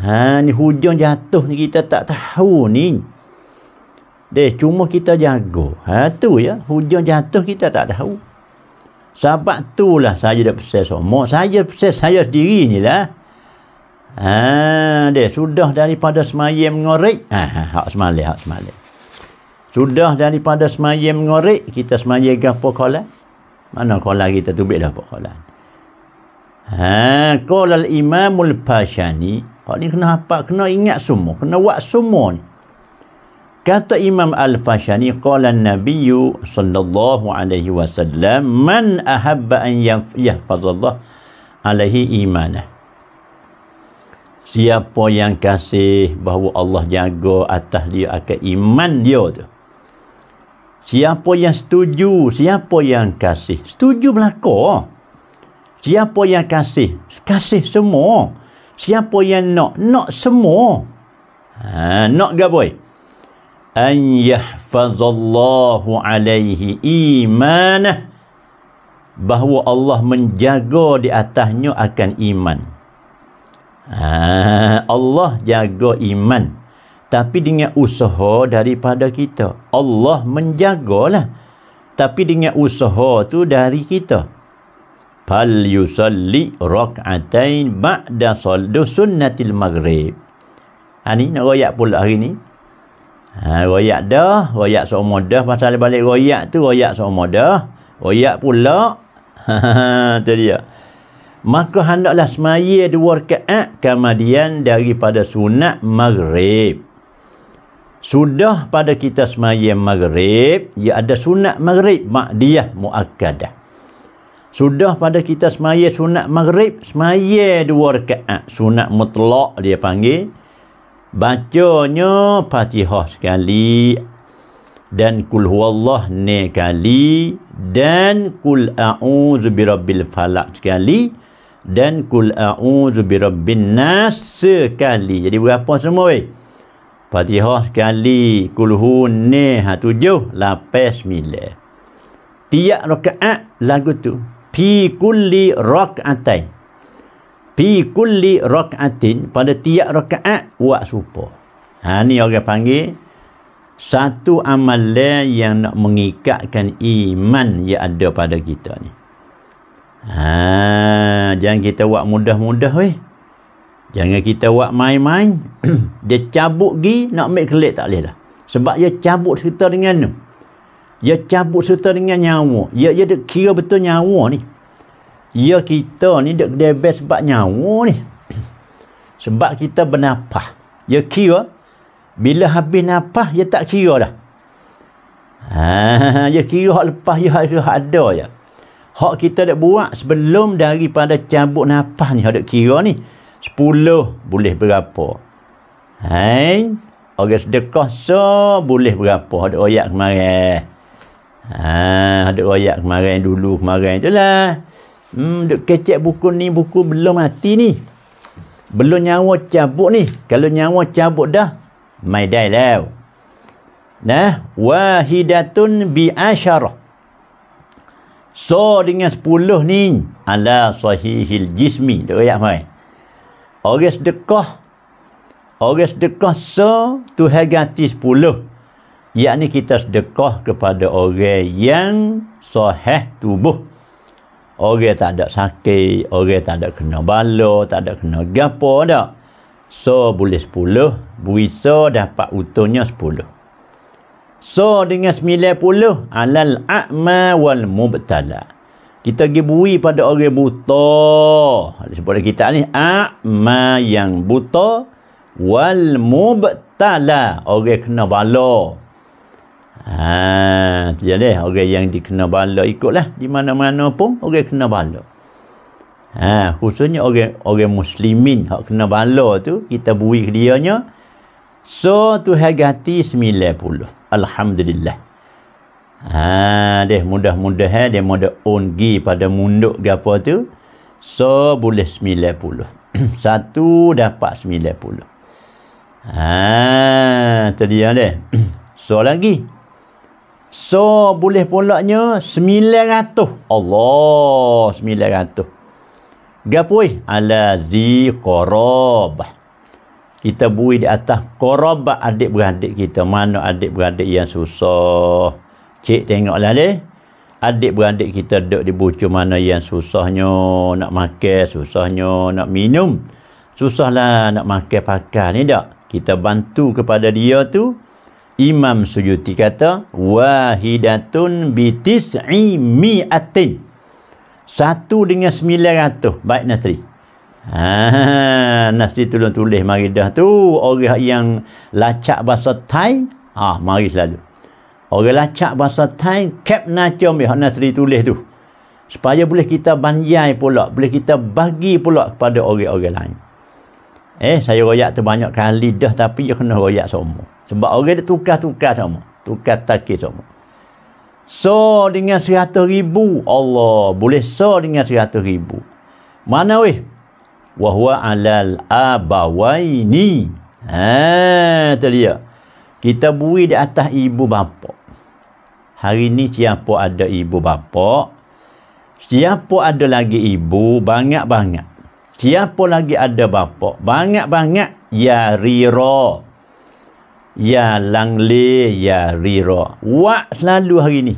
ha ni hujung jatuh ni kita tak tahu ni deh cuma kita jaga ha tu ya hujung jatuh kita tak tahu sebab tu lah saya dah pesan semua. Saya pesan saya sendiri ni lah. Ha, dia sudah daripada semayam ngorek. Ha, ha, hak semalih, hak semalih. Sudah daripada semayam ngorek, kita semayam ke kolam? Mana kolam kita tubik dah apa kolam? Ha, kolal imamul pashani. Kalau ni kena apa? Kena ingat semua. Kena buat semua ni. Kata Imam Al-Fashani qala an-nabiy sallallahu alaihi wasallam man ahabba an yahfaz Allah alaihi Imanah? Siapa yang kasih bahawa Allah jaga atas dia akan iman dia tu Siapa yang setuju siapa yang kasih setuju belaka Siapa yang kasih kasih semua Siapa yang nak nak semua Ha nak gapoi an yahfazallahu alaihi imanah bahawa Allah menjaga di atasnya akan iman. Ha, Allah jaga iman. Tapi dengan usaha daripada kita. Allah menjagalah. Tapi dengan usaha tu dari kita. Fal yusalli rak'atain ba'da sunnatil maghrib. Ha ni nak rakyat pula hari ni. Ha, royak dah. Royak seumur dah. Pasal balik royak tu, royak seumur dah. Royak pula. Itu dia. Maka hendaklah semaya dua rekaat kemudian daripada sunat maghrib. Sudah pada kita semaya maghrib, ia ya ada sunat maghrib, Mak ma'diyah mu'akkadah. Sudah pada kita semaya sunat maghrib, semaya dua rekaat. Sunat mutlak dia panggil bacanya Fatihah sekali dan kul huwallah ni kali dan kul a'udzu birabbil falaq sekali dan kul a'udzu birabbin nas sekali jadi berapa semua weh Fatihah sekali kul hu ni ha tujuh lapis milah tiap rakaat lagu tu fi kulli rak'atain fi kulli rakaatin pada tiap rakaat buat serupa. Ha ni orang panggil satu amalan yang nak mengikatkan iman yang ada pada kita ni. Ha jangan kita buat mudah-mudah weh. Jangan kita buat main-main. dia cabut gi nak ambil kelik tak boleh lah. Sebab dia cabut serta dengan ni. Dia cabut serta dengan nyawa. Dia, dia kira betul nyawa ni. Ya kita ni dia, dia best sebab nyawa ni sebab kita bernafas ya kira bila habis nafas dia ya tak kira dah ha ya kira hak lepas ya hak, ya hak ada je ya. hak kita dah buat sebelum daripada cabut nafas ni hak kira ni 10 boleh berapa hai orang sedekah so boleh berapa hak royak kemarin ha hak royak kemarin dulu kemarin itulah Hmm, kecek buku ni, buku belum mati ni. Belum nyawa cabut ni. Kalau nyawa cabut dah, mai die lah. Nah, wahidatun bi asyarah. So dengan sepuluh ni, ala sahihil jismi. Dia kaya apa? Orang sedekah, orang sedekah so, tu hagati sepuluh. Yakni kita sedekah kepada orang yang sahih tubuh orang tak ada sakit, orang tak ada kena bala, tak ada kena gapo dak. So boleh 10, berisa dapat utuhnya 10. So dengan 90 alal a'ma wal mubtala. Kita pergi bui pada orang buta. Sebab kita ni a'ma yang buta wal mubtala, orang kena bala. Ha, jadi orang yang dikena bala ikutlah di mana-mana pun orang kena bala. Ha, khususnya orang orang muslimin hak kena bala tu kita bui ke dianya. So tu hagati 90. Alhamdulillah. Ha, deh mudah-mudahan dia mode on gi pada munduk gapo tu. So boleh 90. Satu dapat 90. Ha, tadi ada. So lagi So boleh polaknya 900. Allah 900. Gapui ala zi qarab. Kita bui di atas qarab adik beradik kita. Mana adik beradik yang susah? Cik tengoklah dia. Adik beradik kita duduk di bucu mana yang susahnya nak makan, susahnya nak minum. Susahlah nak makan pakai ni tak? Kita bantu kepada dia tu. Imam Sujuti kata wahidatun bitis'i mi'atin satu dengan sembilan ratus baik Nasri Ha, Nasri tolong tulis mari dah tu orang yang lacak bahasa Thai ah mari selalu orang lacak bahasa Thai kep nacom yang Nasri tulis tu supaya boleh kita banjai pula boleh kita bagi pula kepada orang-orang lain Eh, saya royak tu banyak kali dah tapi dia kena royak semua. Sebab orang dia tukar-tukar semua. Tukar takis semua. So dengan seratus ribu. Allah boleh so dengan seratus ribu. Mana weh? Wahua alal abawaini. Haa, tu dia. Kita bui di atas ibu bapa. Hari ni siapa ada ibu bapa? Siapa ada lagi ibu? Banyak-banyak. Siapa lagi ada bapa. Banyak-banyak. Ya riro. Ya langli. Ya riro. Wak selalu hari ni.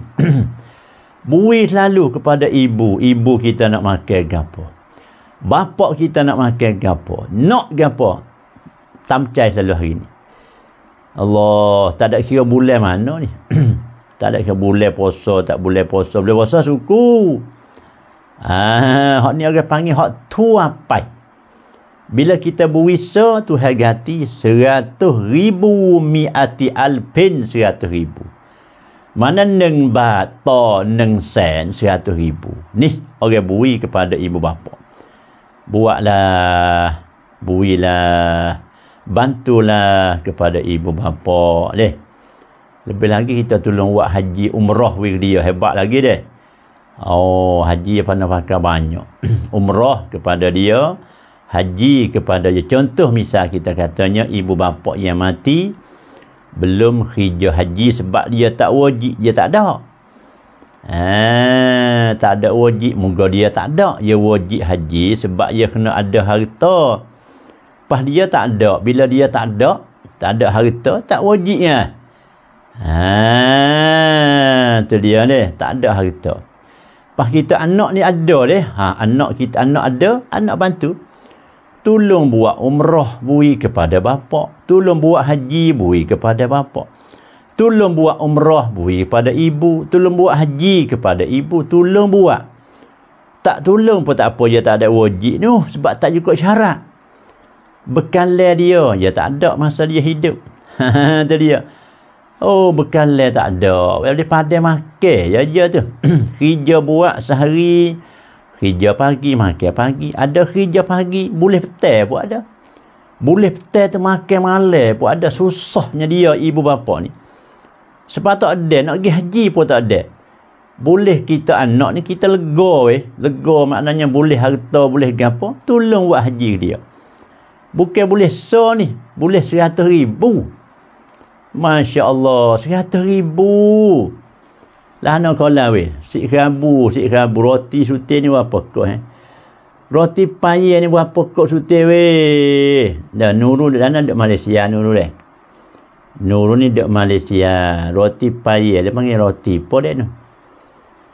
Bui selalu kepada ibu. Ibu kita nak makan gapo. Bapak kita nak makan gapo. Nak gapo. Tamcai selalu hari ni. Allah. Tak ada kira bulan mana ni. tak ada kira bulan poso. Tak boleh poso. Boleh poso suku. Ah, hak ni orang panggil hak tu apa? Bila kita berwisa tu hargati seratus ribu miati alpin seratus ribu. Mana neng to neng sen seratus ribu. Ni orang bui kepada ibu bapa. Buatlah, builah, bantulah kepada ibu bapa. Leh. Lebih lagi kita tolong buat haji umrah wiridia hebat lagi deh. Oh, haji apa pakar banyak. Umrah kepada dia, haji kepada dia. Contoh misal kita katanya ibu bapa yang mati belum khidjah haji sebab dia tak wajib, dia tak ada. Ah, tak ada wajib, moga dia tak ada. Dia wajib haji sebab dia kena ada harta. Pas dia tak ada, bila dia tak ada, tak ada harta, tak wajibnya. Ah, ha, tu dia ni, tak ada harta. Pas kita anak ni ada dia. Ha, anak kita anak ada, anak bantu. Tolong buat umrah bui kepada bapa. Tolong buat haji bui kepada bapa. Tolong buat umrah bui kepada ibu. Tolong buat haji kepada ibu. Tolong buat. Tak tolong pun tak apa. Dia tak ada wajib tu. Sebab tak cukup syarat. Bekalai dia. Dia tak ada masa dia hidup. ha Itu dia. Oh, bekal le tak ada. Well, dia pada makan je je tu. kerja buat sehari, kerja pagi, makan pagi. Ada kerja pagi, boleh petai pun ada. Boleh petai tu makan malam pun ada. Susahnya dia ibu bapa ni. Sebab tak ada, nak pergi haji pun tak ada. Boleh kita anak ni, kita lega eh Lega maknanya boleh harta, boleh apa. Tolong buat haji dia. Bukan boleh so ni, boleh seratus ribu. Masya Allah, seratus ribu. Lahana kau lah weh. Sik rabu, sik rabu. Roti sutir ni berapa kot eh? Roti payah ni berapa kot sutir weh? Dah nuru di sana duk Malaysia nuru eh. Nuru ni duk Malaysia. Roti payah. Dia panggil roti apa dia tu?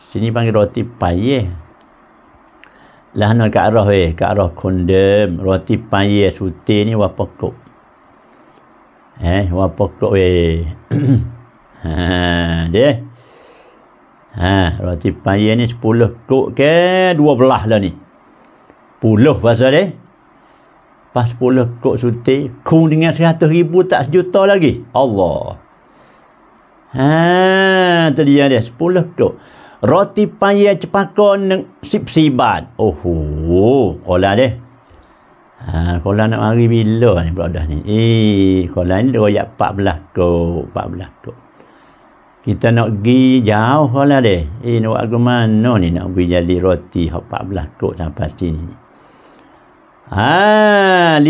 Sini panggil roti payah. Lahana kat arah weh. Kat arah kondem. Roti payah sutir ni berapa kot? Eh, wa pokok we. ha, dia. Ha, roti payah ni 10 kok ke 12 lah ni. Puluh pasal dia. Eh? Pas 10 kok suti, ku dengan 100 ribu tak sejuta lagi. Allah. Ha, tadi dia 10 kok. Roti payah cepakon sip sibat. Oh, oh, kola dia. Ha, kalau nak mari bila ni berada ni? Eh, kalau ni dia royak 14 kot. 14 kot. Kita nak pergi jauh kalau deh. Eh, nak buat ke mana ni nak pergi jadi roti 14 kot sampai sini ni? Ha, 15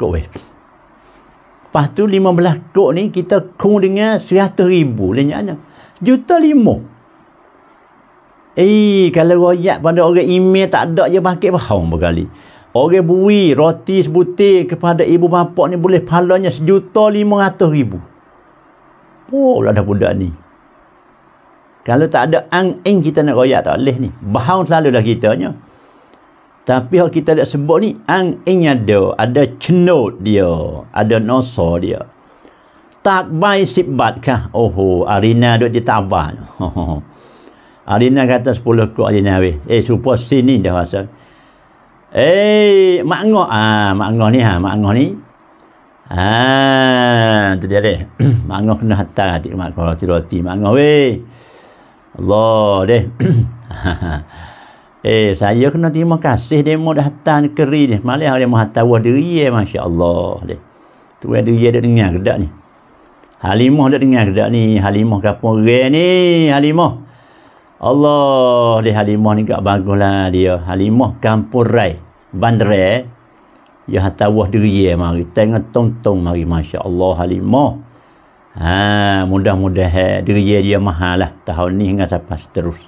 kot weh. Lepas tu 15 kot ni kita kong dengan 100 ribu. Lainnya mana? Juta lima. Eh, kalau royak pada orang email tak ada je pakai bahawang berkali. Eh, Orang bui roti sebutir kepada ibu bapa ni boleh pahalanya sejuta lima ratus ribu. Oh, lah budak ni. Kalau tak ada angin kita nak royak tak boleh ni. Bahawan selalu dah ni. Tapi kalau kita nak sebut ni, angin ada. Ada cenut dia. Ada noso dia. Tak bay sibat kah? Oh, Arina duduk di tabah. Arina kata 10 kot Arina weh. Eh, supaya sini dah rasa. Eh, mak ngok. Ah, mak ngok ni ha, mak ngok ni. Ah, tu dia deh. mak ngok kena hantar hati mak kau roti roti mak ngok weh. Allah deh. eh, saya kena terima kasih dia mau dah hantar keri deh. Malah dia mau hantar wah diri eh, masya-Allah deh. Tu dia dia dah dengar gedak ni. Halimah dah dengar gedak ni. Halimah kapung orang ni, Halimah. Allah, dia Halimah ni gak lah dia. Halimah kampung rai bandre eh? ya hata wah diri ye mari tengah tong-tong mari masya-Allah halimah ha mudah-mudahan eh? diri ye dia mahalah tahun ni hingga sampai terus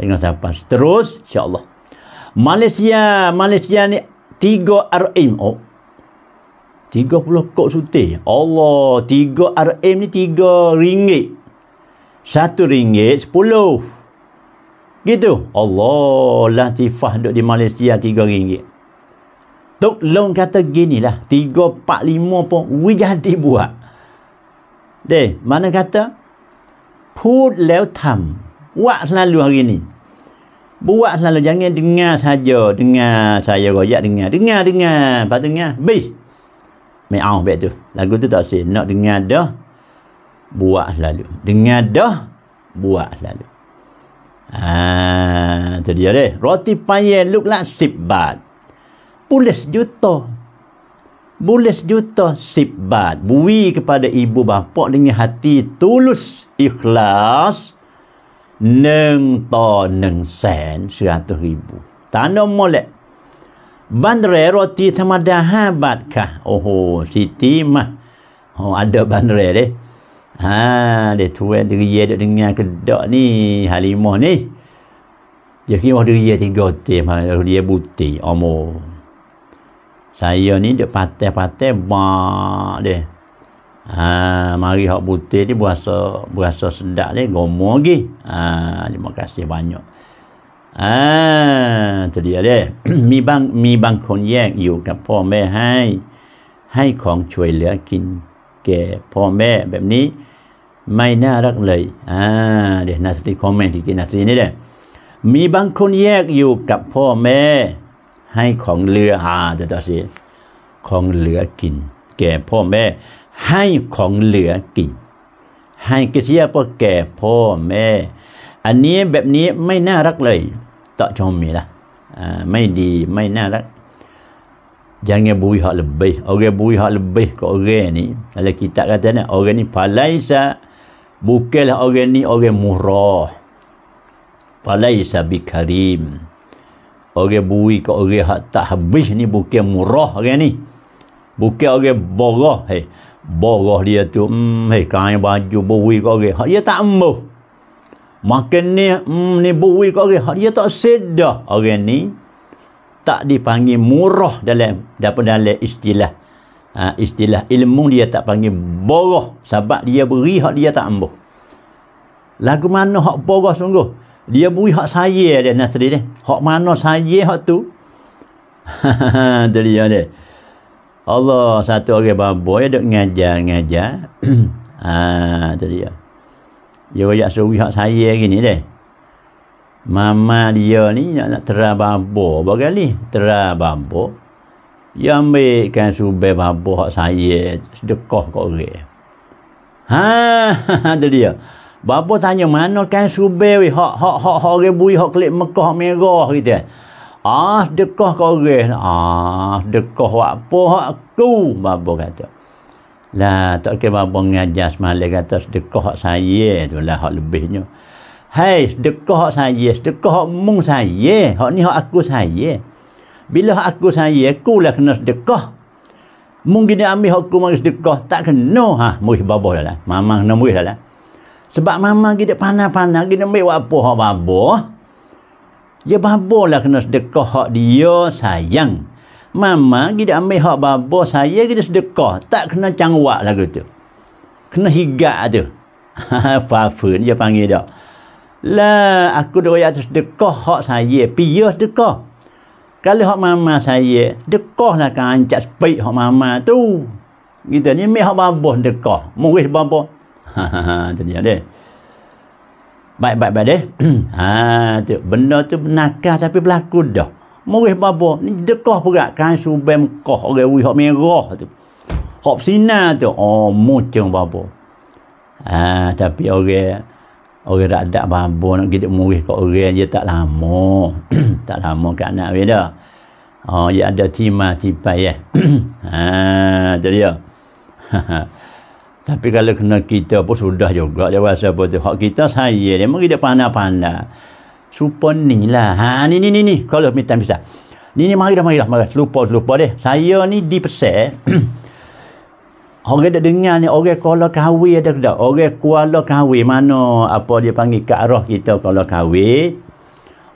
hingga sampai terus insya-Allah Malaysia Malaysia ni tiga RM oh tiga puluh kok suti. Allah, tiga RM ni tiga ringgit. satu ringgit sepuluh. Gitu. Allah latifah duduk di Malaysia tiga ringgit. Tok Long kata gini lah. empat lima pun wujud buat. Deh, mana kata? Put lew tam. Buat selalu hari ni. Buat selalu. Jangan dengar saja. Dengar saya royak dengar. Dengar, dengar. Lepas dengar. Bih. Mi'aw baik tu. Lagu tu tak sih. Nak dengar dah. Buat selalu. Dengar dah. Buat selalu. Ah, tu dia deh. Roti payah luk lah 10 bat, Pulis juta. Pulis juta 10 bat, Bui kepada ibu bapa dengan hati tulus ikhlas. Neng to neng sen seratus ribu. Tanda molek. Bandre roti sama dah habat kah? Oho, oh, Siti mah. Oh, ada bandre deh. Ha, dia tuan deria duk dengar kedak ni Halimah ni. Dia kira deria tiga tim, dia buti, amor. Saya ni duk patah-patah bak dia. Ha, mari hak buti ni berasa berasa sedap dia gomo lagi. Ha, terima kasih banyak. Ha, tu dia dia. mi bang mi bang คนแยกอยู่กับพ่อแม่ให้ให้ของช่วยเหลือกินแก่พ่อแม่แบบนี้ไม่น่ารักเลย อ่า เดี๋ยวนาสตีคอมเมนต์ที่กินนาสตีนี่แหละมีบางคนแยกอยู่กับพ่อแม่ให้ของเหลืออ่าเดี๋ยวสิของเหลือกิน แก่พ่อแม่ ให้ของเหลือกิน ให้กิเสียก็แก่พ่อแม่ อันนี้แบบนี้ไม่น่ารักเลยตอชมมีละอ่า ไม่ดีไม่น่ารัก j a ง g a n bui hak l บ b i h Orang bui hak บ e b i h ke o อ a n g ni. Kalau k i ก a kata ni, o r a n นี่พา l a i ซะ Bukanlah orang ni orang murah. Falai sabi karim. Orang bui ke orang hak tak habis ni bukan murah orang ni. Bukan orang borah. Hey. Borah dia tu. Hmm, hey, kain baju bui ke orang. Hak dia tak ambuh. Makan ni, hmm, ni bui ke orang. Hak dia tak sedah orang ni. Tak dipanggil murah dalam, dalam istilah ha, istilah ilmu dia tak panggil boroh sebab dia beri hak dia tak ambuh lagu mana hak boroh sungguh dia beri hak saya dia nasri dia hak mana saya hak tu dia dia Allah satu orang babo dia duk ngajar ngajar ha tu dia dia royak suri hak saya gini deh mama dia ni nak, nak terabambo bagali terabambo Ya ambil kan sube babo hak saya sedekah kat orang. Ha, ada dia. Babo tanya mana kan sube we hak hak hak orang bui hak kelik Mekah merah gitu. Ah, sedekah kat orang. Ah, sedekah apa hak aku babo kata. Lah, tak kira babo ngajar semalam kata sedekah hak saya tu lah hak lebihnya. Hai, sedekah hak saya, sedekah hak mung saya, hak ni hak aku saya bila aku saya aku lah kena sedekah mungkin dia ambil aku mari sedekah tak kena ha murid babo lah, mama mamang kena murid lah, sebab mama kita panah-panah kita ambil apa hak babo ya babo lah kena sedekah hak dia sayang Mama kita ambil hak babo saya kita sedekah tak kena cangwak lah gitu kena higak tu fafun ha, dia panggil dah lah aku dah sedekah hak saya piyah sedekah kalau hok mama saya dekoh lah kan cak spek hok mama tu kita ni meh hok babah dekoh murih babah ha ha ha tadi baik baik baik deh ha tu benda tu nakah tapi berlaku dah murih babah ni dekoh pula kan subem koh orang wih hok merah tu hok sina tu oh mucung babah ha tapi orang okay orang dak dak babo nak gidik murih kat orang dia tak lama tak lama kat anak dia dah oh dia ada timah tipai ya ha tu dia tapi kalau kena kita pun sudah juga dia rasa apa tu hak kita saya dia mari dia pandai-pandai supo ni lah ha ni ni ni ni kalau minta bisa ni ni mari dah mari dah mari lupa lupa deh saya ni dipeset orang dah dengar ni orang kuala kahwin ada ke tak orang kuala kahwin mana apa dia panggil karah kita kuala kahwin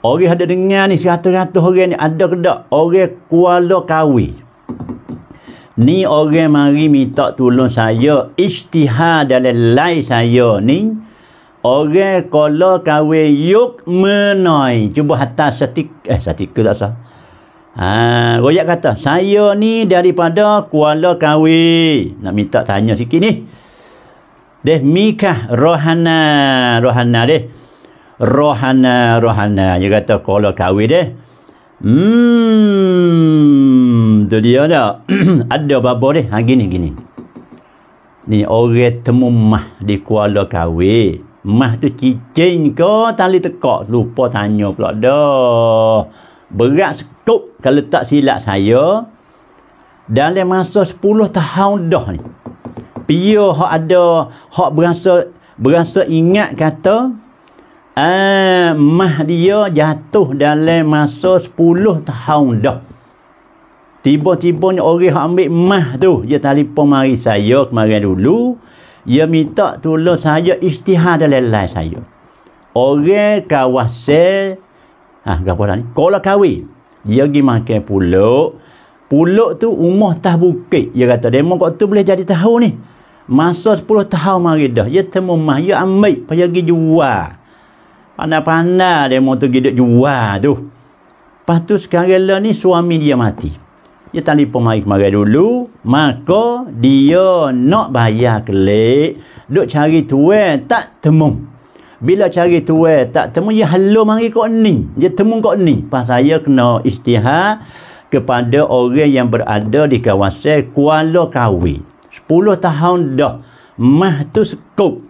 orang ada dengar ni satu-satu orang ni ada ke tak orang kuala kahwin ni orang mari minta tolong saya istihad dalam lai saya ni orang kuala kahwin yuk menai cuba hatta setik eh setik ke tak sah Ha, Royak kata, saya ni daripada Kuala Kawi. Nak minta tanya sikit ni. Deh, mikah rohana. Rohana deh. Rohana, rohana. Dia kata Kuala Kawi deh. Hmm, tu dia tak? Ada apa-apa deh. Ha, gini, gini. Ni orang temu mah di Kuala Kawi. Mah tu cincin ke tali tekak? Lupa tanya pula dah berat sekut kalau tak silap saya dalam masa 10 tahun dah ni pia hak ada hak berasa berasa ingat kata ah mah dia jatuh dalam masa 10 tahun dah tiba-tiba ni orang hak ambil mah tu dia telefon mari saya kemarin dulu dia minta tolong saya istihar dalam lain saya orang kawasan Ah, gapo dah ni? Kalau kahwin, dia pergi makan puluk. Puluk tu umur tah bukit. Dia kata, demo kok tu boleh jadi tahu ni. Masa 10 tahun mari dah. Dia temu mah, dia ambil. Dia pergi jual. Pandai-pandai demo tu pergi jual tu. Lepas tu sekarang lah ni suami dia mati. Dia telefon mari kemarin dulu. Maka dia nak bayar kelek. Duk cari tuan tak temu bila cari tuai tak temu ya halo mari kok ni dia temu kok ni pas saya kena istihar kepada orang yang berada di kawasan Kuala Kawi 10 tahun dah mah tu skop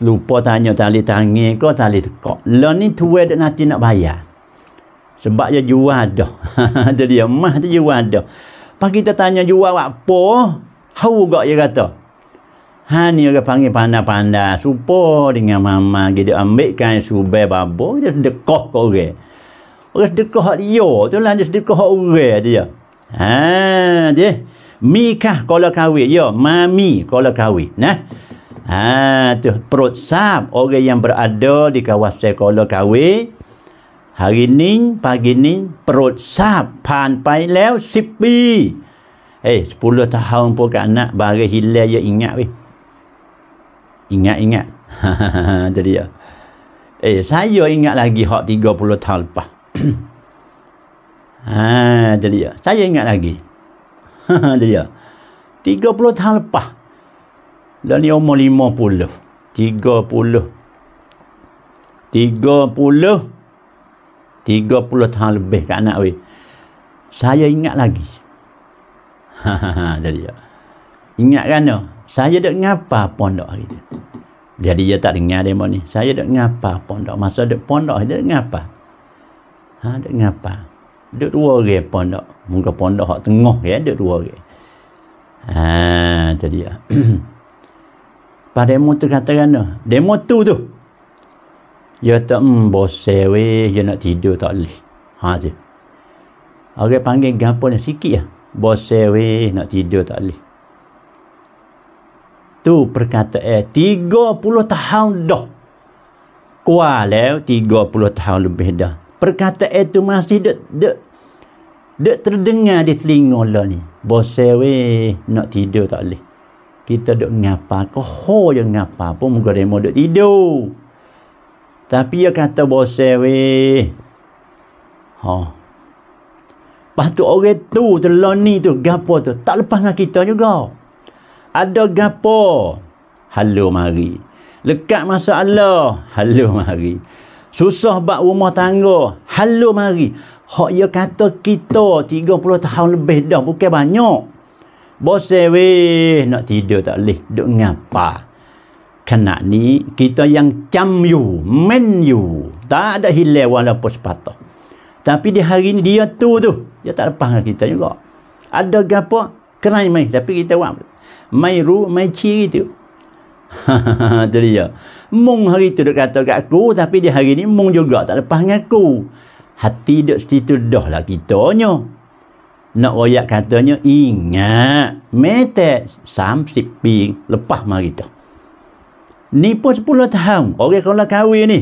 lupa tanya tali tangi ke tali tekok lo lah ni tuai dah nanti nak bayar sebab dia jual dah jadi mah tu jual dah pas kita tanya jual apa hau gak dia kata Ha ni orang panggil pandai-pandai supo dengan mama dia ambilkan subai babo dia sedekah ke orang. Orang sedekah dia tu lah dia sedekah orang dia. Ha dia mikah kalau kahwin ya mami kalau kahwin nah. Ha tu perut sab, orang yang berada di kawasan kalau kahwin hari ni pagi ni perut sab, pan pai lew sipi. Eh 10 tahun pun kanak baru hilang ya ingat weh ingat-ingat. Jadi ya. Eh, saya ingat lagi hak 30 tahun lepas. ha, jadi ya. Saya ingat lagi. jadi ya. 30 tahun lepas. Dan ni umur 50. 30. 30. 30 tahun lebih ke anak weh. Saya ingat lagi. Ha ha ha jadi ya. Ingat kan no? saya dak ngapa pondok gitu. Jadi dia tak dengar demo ni. Saya dak ngapa pondok. Masa dak pondok dia dak ngapa. Ha dak ngapa. Dak dua orang pondok. Muka pondok hak tengah ya dak dua orang. Ha jadi ya. Pada demo tu kata kan Demo tu tu. Ya tak mbose weh, ya nak tidur tak leh. Ha tu. Orang panggil gapo ni sikit ya. Bose weh, nak tidur tak leh tu berkata eh 30 tahun dah Kuala eh 30 tahun lebih dah perkata eh tu masih dek dek dek terdengar di telinga lo lah ni bose weh nak tidur tak boleh kita dok ngapa ko ho yang ngapa pun muka demo dok tidur tapi ia kata bose weh ha Lepas tu orang tu, tu ni tu, gapo tu, tak lepas dengan kita juga ada gapo halo mari lekat masalah halo mari susah bak rumah tangga halo mari hak ya kata kita 30 tahun lebih dah bukan banyak bose weh nak tidur tak leh duk ngapa kena ni kita yang cam you men you tak ada hilang walaupun sepatah tapi di hari ni dia tu tu dia tak lepas kita juga ada gapo kerai mai tapi kita buat mai ru mai chi gitu tu dia mung hari tu dia kata kat aku tapi dia hari ni mung juga tak lepas dengan aku hati dia situ dah lah kitanya nak royak katanya ingat metek sam ping lepas mari tu ni pun 10 tahun orang kalau kahwin ni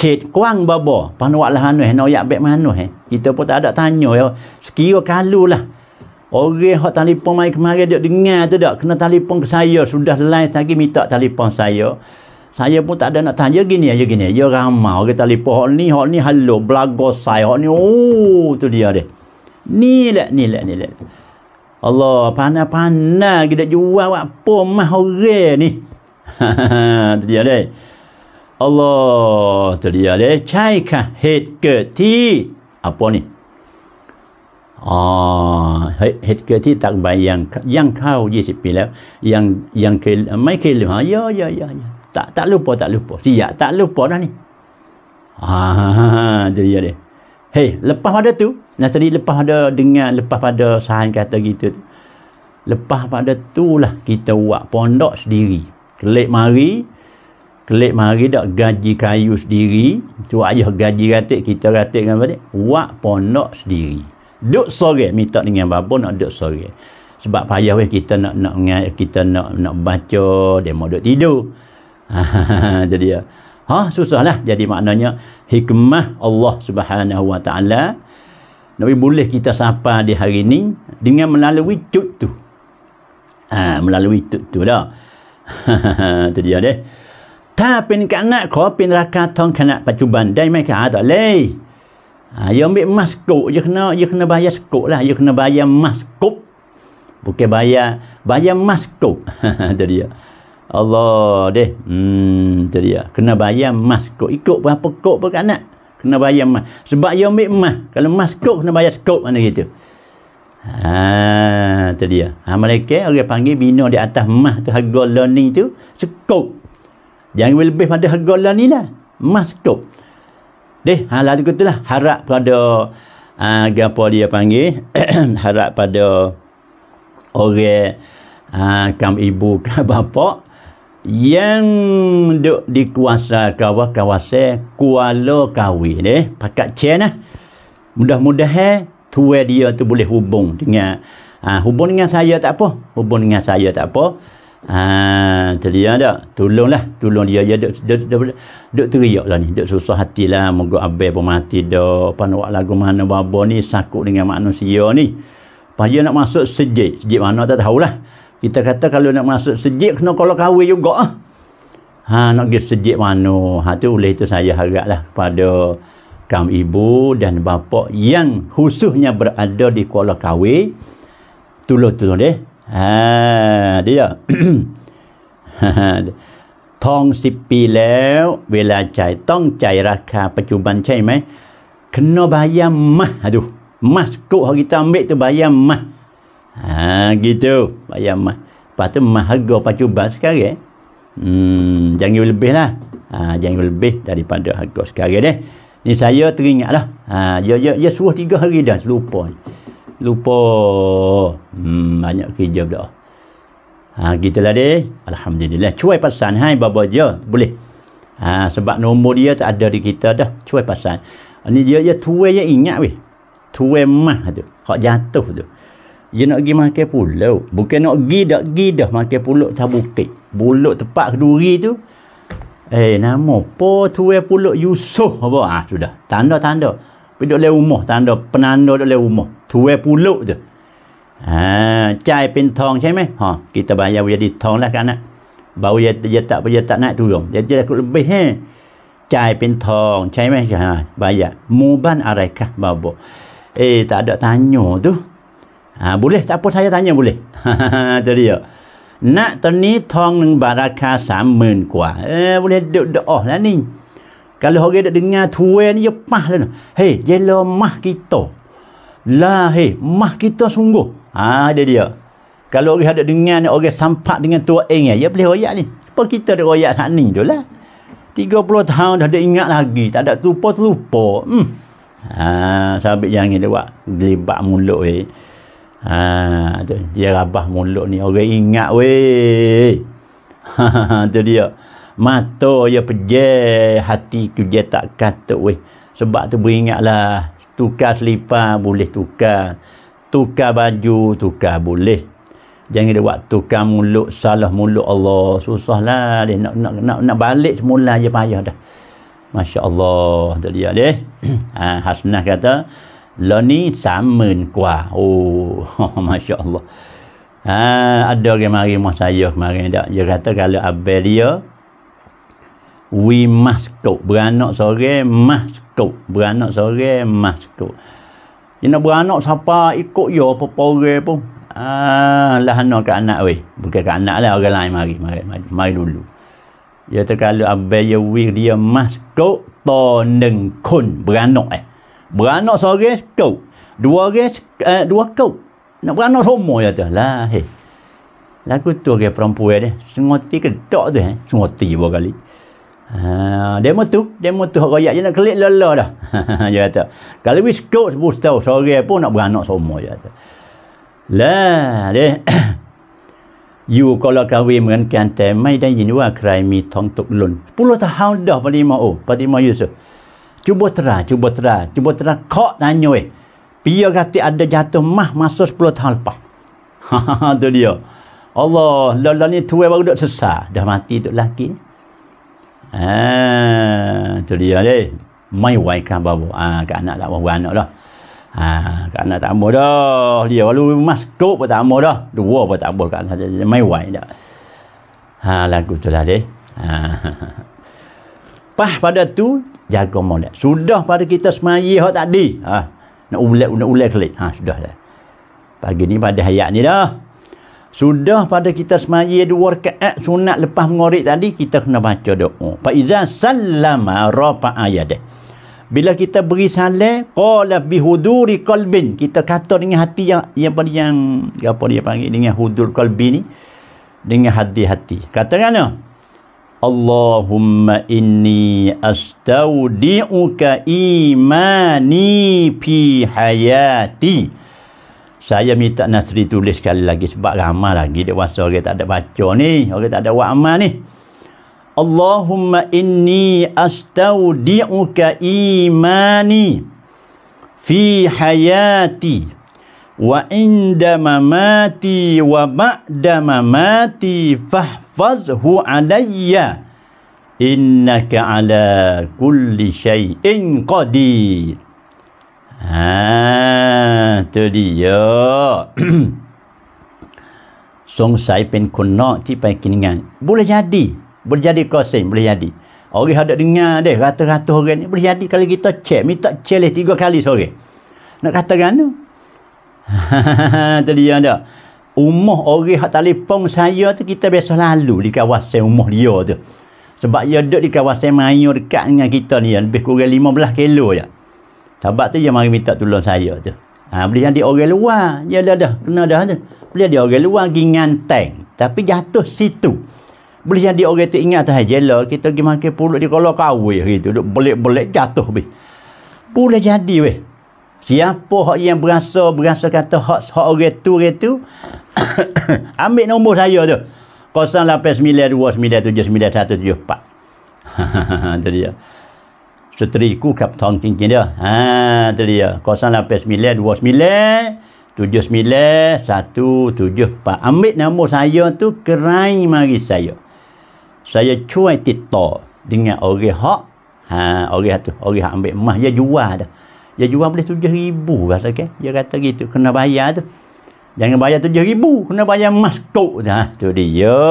Kit kuang babo, Panuak lah anu. Eh, nak ayak baik mana eh. Kita pun tak ada tanya. Ya. Sekiranya kalulah. lah. Orang hak telefon mai kemarin dia dengar tu dak kena telefon ke saya sudah lain tadi minta telefon saya. Saya pun tak ada nak tanya gini aja gini. Dia ramai orang telefon hak ni hak ni hello belaga saya hak ni oh tu dia deh. Ni lah ni lah ni lah. Allah panah-panah kita jual apa mah orang ni. tu dia deh. Allah tu dia deh. Cai ke hit ke ti apa ni? อ๋อเฮ็ดเกิดที่ตักใบยังยังเข้า20ปีแล้วยังยังเคยไม่เคยหรือฮะยอยอยอยตักตักลูกปอตักลูกปอที่อยากตักลูกปอนั่นนี่อ่าจริงจริงเฮ้ยลับพอดตัวนะสิลับพอดดึงเงาลับพอดสายกันตัวกิตัวลับพอดตัวล่ะกิตัววะปอนด์ด็อกสิ่งเคลมารีเคลมารีดอกกัจจิคายุสิ่งตัวอายุกัจจิกันเต็กิตัวกันเต็กันเต็กวะปอนด์ด็อกสิ่ง duk sore minta dengan babo nak duk sore sebab payah weh kita nak nak kita nak nak baca dia mau duk tidur jadi ya. ha susahlah jadi maknanya hikmah Allah Subhanahu wa taala Nabi boleh kita sapa di hari ini dengan melalui cut tu. Ha, melalui cut tu dah. Itu dia deh. Tapi ni kanak ko pin rakatong kanak pacuban dai mai ka ada leh. Ha, dia ambil emas kok je kena je kena bayar sekup lah je kena bayar emas kok bukan bayar bayar emas kok tu dia Allah deh hmm tu dia kena bayar emas kok ikut berapa kok berkanak kena bayar emas sebab dia ambil emas kalau emas kok kena bayar sekup mana gitu ha tu dia ha mereka orang panggil bina di atas emas tu harga learning tu sekup jangan lebih pada harga learning lah emas kok Deh, ha lalu kata lah harap pada ha, apa dia panggil harap pada orang ha, kam ibu ke bapa yang duk dikuasa kawa kawasan kuala kawi deh pakat chain lah mudah-mudahan tua dia tu boleh hubung dengan ha, hubung dengan saya tak apa hubung dengan saya tak apa Ha, dia dah. Tolonglah, tolong dia. Ya dok dok dok dok teriaklah ni. Dok susah hatilah moga abai pun mati dah. Panuak lagu mana babo ni sakut dengan manusia ni. Pas nak masuk sejid, sejid mana tak tahulah. Kita kata kalau nak masuk sejid kena kalau kawin juga ah. Ha, nak pergi sejid mana? Ha tu oleh itu saya haraplah kepada kaum ibu dan bapa yang khususnya berada di Kuala Kawi. Tolong-tolong deh ha, dia ทองสิบปีแล้วเวลาจ่ายต้องจ่ายราคาปัจจุบันใช่ไหมขนบายามมาดูมาสกุฮกิตามเบตุบายามมาฮะกิตุบายามมาปัตุมาฮกโกปัจจุบันสักเกะอืมยังอยู่ลึกละอ่ายังอยู่ลึกดาริปันเดฮกโกสักเกะเด้นี่ใส่เยอะตึงอ่ะละอ่าเยอะเยอะเยอะสูงที่ก็ฮกิดันสูปอน lupa hmm, banyak kerja berdoa ha, gitulah deh Alhamdulillah cuai pasan hai babo dia boleh ha, sebab nombor dia tak ada di kita dah cuai pasan ni dia dia tua dia ingat weh tua mah tu Kau jatuh tu dia nak pergi makan pulau bukan nak pergi dah pergi dah makan pulau tak bukit buluk tempat keduri tu eh nama po tua pulau Yusuf apa ah sudah tanda-tanda duduk dalam rumah tanda penanda duduk dalam rumah tuai puluk tu ha cai pin tong cai meh ha kita bayar jadi tong lah kan baru dia, dia tak dia tak naik turun dia jadi aku lebih he cai pin tong cai meh ha bayar muban arekah babo eh tak ada tanya tu ha boleh tak apa saya tanya boleh tu dia nak tani tong dengan barakah 30000 kuah eh boleh duduk doa oh, lah ni kalau orang tak dengar tuan ni, ya pah lah. Hei, jela mah kita. Lah, hei, mah kita sungguh. Ha, dia dia. Kalau orang ada dengar ni, orang sampak dengan tua eng ya, ya boleh royak ni. Apa kita ada royak saat ni tu lah. 30 tahun dah ada ingat lagi. Tak ada terlupa, terlupa. Hmm. Ha, sahabat yang ni dia buat gelibak mulut eh. Ha, dia rabah mulut ni. Orang ingat weh. Ha, tu dia. Ha, mata ya peje, hati tu je tak kata weh sebab tu beringatlah tukar selipar boleh tukar tukar baju tukar boleh jangan dia buat tukar mulut salah mulut Allah susahlah dia nak nak nak, nak balik semula je payah dah Masya Allah tu dia deh ha, ah, Hasnah kata lo lah ni samun kuah oh Masya Allah ha, ah, ada orang mari rumah saya kemarin dia kata kalau abel dia we must go beranak sore must go beranak sore must go ina beranak siapa ikut yo apa pore pun ah lah hana ke anak weh bukan ke anak lah orang lain mari mari mari, mari dulu ya terkalu abai ya we dia must go to neng kun beranak eh beranak sore go dua res eh, dua go nak beranak semua ya tu lah hey. lagu tu ke perempuan dia sengoti ketok tu eh sengoti berapa kali Ha, demo tu, demo tu hak royak je nak kelik lala dah. dia kata, kalau wis kau sebut tahu sore pun nak beranak semua dia kata. Lah, dia you kalau kawin dengan kanta mai dan ini wa krai mi tong tok lun. 10 tahun dah pada mau, oh, pada Yusuf. Oh. Cuba tera, cuba tera, cuba tera kok tanya eh. Pia kata ada jatuh mah masa 10 tahun lepas. Ha, tu dia. Allah, lalani tuai baru duk sesak, dah mati tu laki ni ah tu dia ni. Mai wai kan babo. ah kat anak tak wai anak lah. ah kat anak tak ambil dah. Dia lalu masuk pun tak ambil dah. Dua pun tak ambil kat anak. Dia mai wai dah. Ha, lagu tu lah deh. Ah. Pah pada tu, jaga molek. Sudah pada kita semayi hak tadi. Ha, nak ulek, nak ulek kelik. Ha, sudah lah. Pagi ni pada hayat ni dah sudah pada kita semaya dua rakaat sunat lepas mengorek tadi kita kena baca doa fa iza sallama rafa'a yadah bila kita beri salam qala bi huduri qalbin kita kata dengan hati yang yang apa yang apa dia panggil dengan hudur qalbi ni dengan hati hati kata kana Allahumma inni astaudi'uka imani fi hayati saya minta Nasri tulis sekali lagi sebab ramai lagi dia rasa orang tak ada baca ni orang tak ada buat amal ni Allahumma inni astaudi'uka imani fi hayati wa inda mamati wa ba'da mamati fahfazhu alayya innaka ala kulli shay'in qadir Ha, tu dia. Song pen kono ti pai kiningan. Boleh jadi. Boleh jadi kosin, boleh jadi. Orang hadap dengar deh, ratus-ratus orang ni boleh jadi kalau kita cek, minta challenge tiga kali sore. Nak kata gano? tu dia dak. Umah orang hak telefon saya tu kita biasa lalu di kawasan rumah dia tu. Sebab dia duduk di kawasan Mayu dekat dengan kita ni lebih kurang 15 kilo je. Sebab tu dia mari minta tolong saya tu. Ha, beli yang dia orang luar. Dia ya, dah dah. Kena dah tu. Beliau di orang luar. Gingan tank. Tapi jatuh situ. Beliau yang dia orang tu ingat tu. Jela kita pergi makan pulut di kolor kawih. Gitu. Duk belik-belik jatuh. Be. boleh jadi we. Siapa hak yang berasa berasa kata hak hak orang tu orang tu ambil nombor saya tu. 0892979174. Tu dia seteri ku kap tong dia. Ha, tu dia. Kosan lapis sembilan, dua sembilan, tujuh sembilan, satu, tujuh, empat. Ambil nama saya tu kerai mari saya. Saya cuai tito dengan orang hak. Ha, orang tu. Orang hak ambil emas. Dia jual dah. Dia jual boleh tujuh ribu rasa kan. Dia kata gitu. Kena bayar tu. Jangan bayar tujuh ribu. Kena bayar emas kok. Ha, tu dia. tu dia.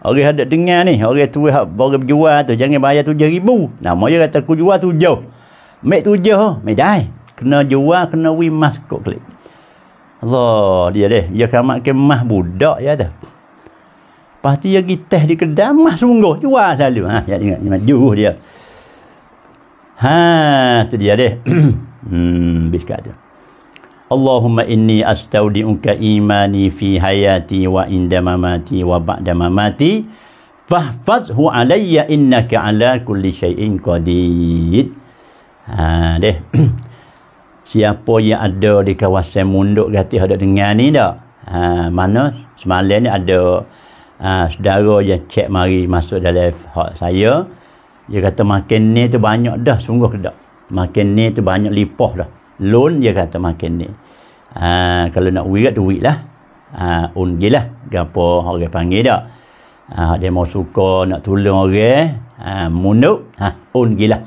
Orang hendak dengar ni, orang tu hak baru berjual tu jangan bayar tujuh ribu. Nama dia kata aku jual tujuh. Mek tujuh, oh, mek dai. Kena jual, kena wi mas kok klik. Allah, dia deh, dia kamak ke mas budak ya tu. Pasti dia pergi teh di kedai mas sungguh jual selalu. Ha, ya tengok ni juh dia. Ha, tu dia deh. hmm, bis kata. Allahumma inni astaudi'uka imani fi hayati wa inda mamati wa ba'da mamati fahfazhu alayya innaka ala kulli syai'in qadid. Ha deh. Siapa yang ada di kawasan munduk gati ada dengar ni dak? Ha mana semalam ni ada ha, saudara yang cek mari masuk dalam hak saya. Dia kata makin ni tu banyak dah sungguh ke dak? Makin ni tu banyak lipah dah loan dia kata makin ni ha, kalau nak wirat duit lah ha, undi lah gapo orang panggil tak ha, dia mau suka nak tulung orang eh? ha, munduk ha, undi lah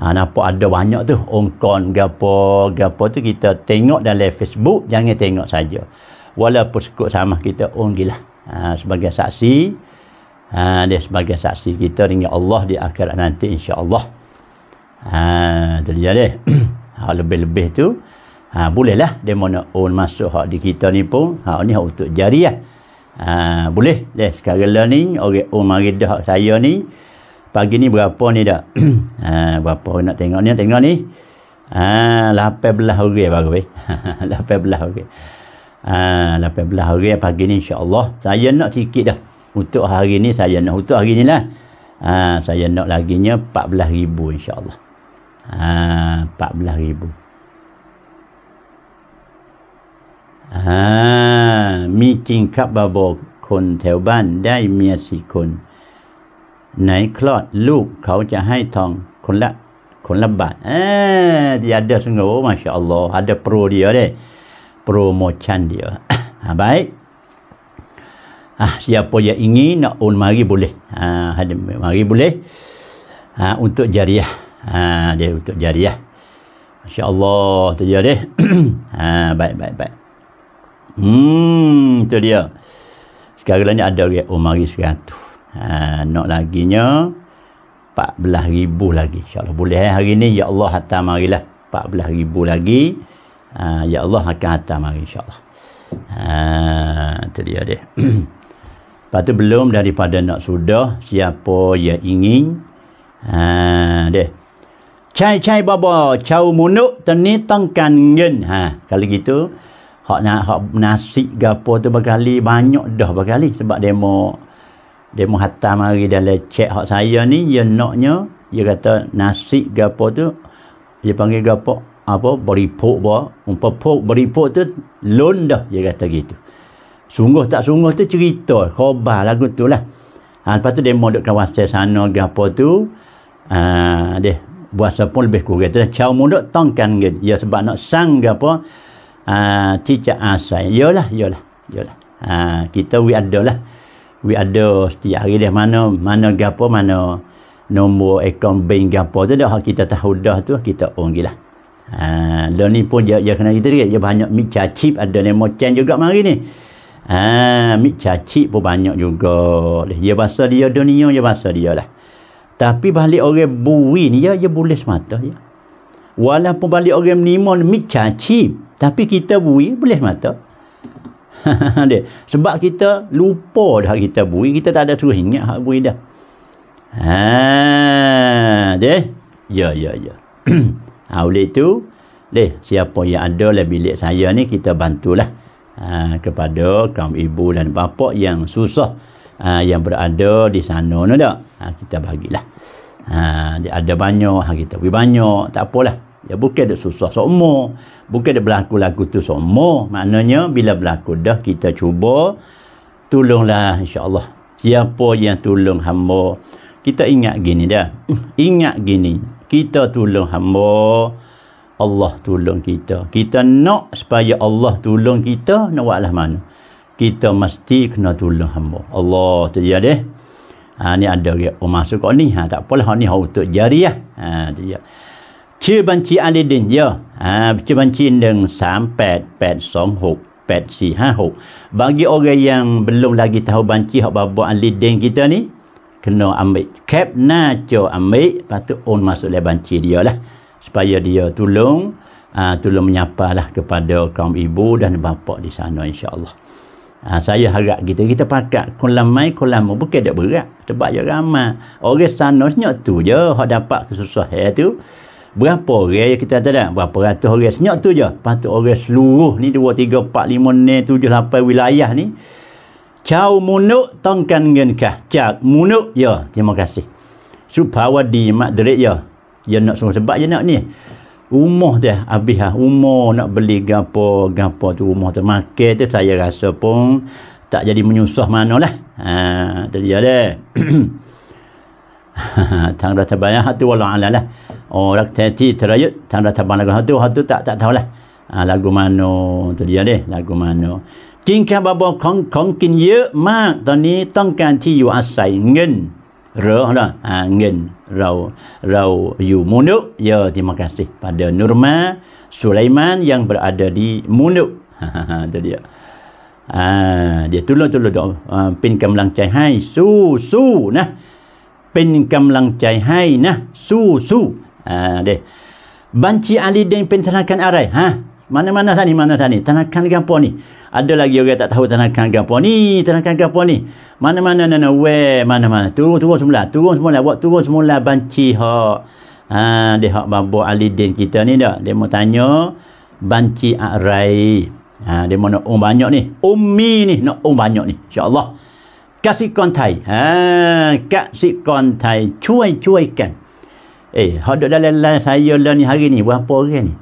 ha, nampak ada banyak tu ongkon gapo gapo tu kita tengok dalam facebook jangan tengok saja walaupun sekut sama kita undi lah ha, sebagai saksi ha, dia sebagai saksi kita dengan Allah di akhirat nanti insyaAllah ha, terjadi hak lebih-lebih tu ha bolehlah dia mana own masuk hak di kita ni pun hak ni hak untuk jariah ha boleh leh sekarang lah ni orang own mari dah hak saya ni pagi ni berapa ni dah ha berapa nak tengok ni tengok ni Ah, ha 18 orang baru eh 18 Ah, ha 18 orang pagi ni Allah saya nak sikit dah untuk hari ni saya nak untuk hari ni lah ha, saya nak laginya 14000 Allah. Ah, 14,000. Ah, มีจริงครับบาบอกคนแถวบ้านได้เมียสี่คนไหนคลอดลูกเขาจะให้ทองคนละคนละบาทเอออย่าเดือดสงบมาชาอัลลอฮ์อาจจะโปรเดียวได้โปรโมชั่นเดียวอาไปอ่ะ siapa yang ingin nak un mari boleh ah hadi mari boleh ah untuk jariah ya. Ha dia untuk jariah. Ya. Masya-Allah tu dia deh. ha baik baik baik. Hmm tu dia. Sekarang lagi ada orang umari 100. Ha nak lagi laginya 14000 lagi. Insya-Allah boleh eh? hari ni ya Allah hatta marilah 14000 lagi. Ha ya Allah akan hatta mari insya-Allah. Ha tu dia deh. Lepas tu belum daripada nak sudah siapa yang ingin ha deh Chai chai bobo chau munu tani tangkan ngin ha kalau gitu hak nak hak nasi gapo tu berkali banyak dah berkali sebab demo demo hatta mari dalam cek, hak saya ni dia ya noknya, dia kata nasi gapo tu dia panggil gapo apa beripuk ba umpepuk beripuk tu lon dah dia kata gitu sungguh tak sungguh tu cerita khabar lagu tu lah ha, lepas tu demo dekat kawasan sana gapo tu Ah, ha, uh, deh buat apa lebih kurang terus cau mundur tongkan gitu ya sebab nak sang apa a uh, cica asai iyalah iyalah iyalah ha ah, kita we ada lah we ada setiap hari dah mana mana gapo mana nombor akaun bank gapo tu dah ha, kita tahu dah tu kita onggi lah ha ah, lo ni pun dia dia kena kita dia banyak micha chip ada nama chain juga mari ni ha uh, micha pun banyak juga dia bahasa dia dunia dia bahasa dia lah tapi balik orang bui ni, ya, ya boleh semata. Ya. Walaupun balik orang menimu ni, caci, Tapi kita bui, boleh semata. Sebab kita lupa dah kita bui, kita tak ada suruh ingat hak bui dah. Ha, deh. Ya, ya, ya. ha, oleh itu, deh, siapa yang ada dalam bilik saya ni, kita bantulah. Ha, kepada kaum ibu dan bapa yang susah ha, yang berada di sana no tak ha, kita bagilah ha, dia ada banyak ha, kita bagi banyak tak apalah ya bukan ada susah semua bukan ada berlaku lagu tu semua maknanya bila berlaku dah kita cuba tolonglah insyaallah siapa yang tolong hamba kita ingat gini dah ingat gini kita tolong hamba Allah tolong kita kita nak supaya Allah tolong kita nak buatlah mana kita mesti kena tolong hamba. Allah tu dia deh. Ha ni ada dia oh, masuk kau ni. Ha tak apalah ni hau tu jari ah. Ha tu dia. Ci banci alidin ya. Ha ci banci 1388268456. Bagi orang yang belum lagi tahu banci hak babak alidin kita ni kena ambil cap naco ambil lepas tu on masuk dalam banci dia lah supaya dia tolong uh, ha, tolong menyapalah kepada kaum ibu dan bapa di sana insyaallah. allah Ha, saya harap kita kita pakat kolam mai kolam mu bukan dak berat sebab dia ramai. Orang sana senyap tu je hak dapat kesusahan ya tu. Berapa orang yang kita tahu Berapa ratus orang senyap tu je. Patu orang seluruh ni 2 3 4 5 6 7 wilayah ni. Chau munuk tongkan genkah. Chak munuk ya. Terima kasih. Supawadi madrid ya. Ya nak semua sebab je nak ni. Umur dia habis lah. Umur nak beli gapo gapo tu rumah tu. Maka tu saya rasa pun tak jadi menyusah mana lah. Ha, ah, tu dia lah. tang rata banyak hati wala ala lah. Orang tati terayut. Tang rata banyak hati hati tak tak tahulah. Ha, lagu mana tu dia lah. Lagu mana. Kinkah babo kong kong kin ye mak. Tani tongkan ti yu asai ngin. Ngin roh lah angin ha, rau rau yu munuk ya terima kasih pada Nurma Sulaiman yang berada di munuk itu dia ah dia tulu tulu doh ha, pin kamlang cai hai su su nah pin kamlang cai hai nah su su ah deh banci ali deng pin tenangkan arai ha mana-mana sana ni, mana sana ni. Tanahkan gampu ni. Ada lagi orang tak tahu tanahkan gampu ni. Tanahkan gampu ni. Mana-mana nana weh. Mana-mana. Turun-turun semula. Turun semula. Buat turun semula banci hak. Ha, dia hak babu Alidin kita ni dah. Dia mau tanya. Banci Akrai. Ha, dia mau nak um banyak ni. Umi um ni nak um banyak ni. InsyaAllah. Kasih kontai. Ha, kasih kontai. Cuai-cuaikan. Eh, hak duduk dalam saya lah ni hari ni. Berapa orang ni?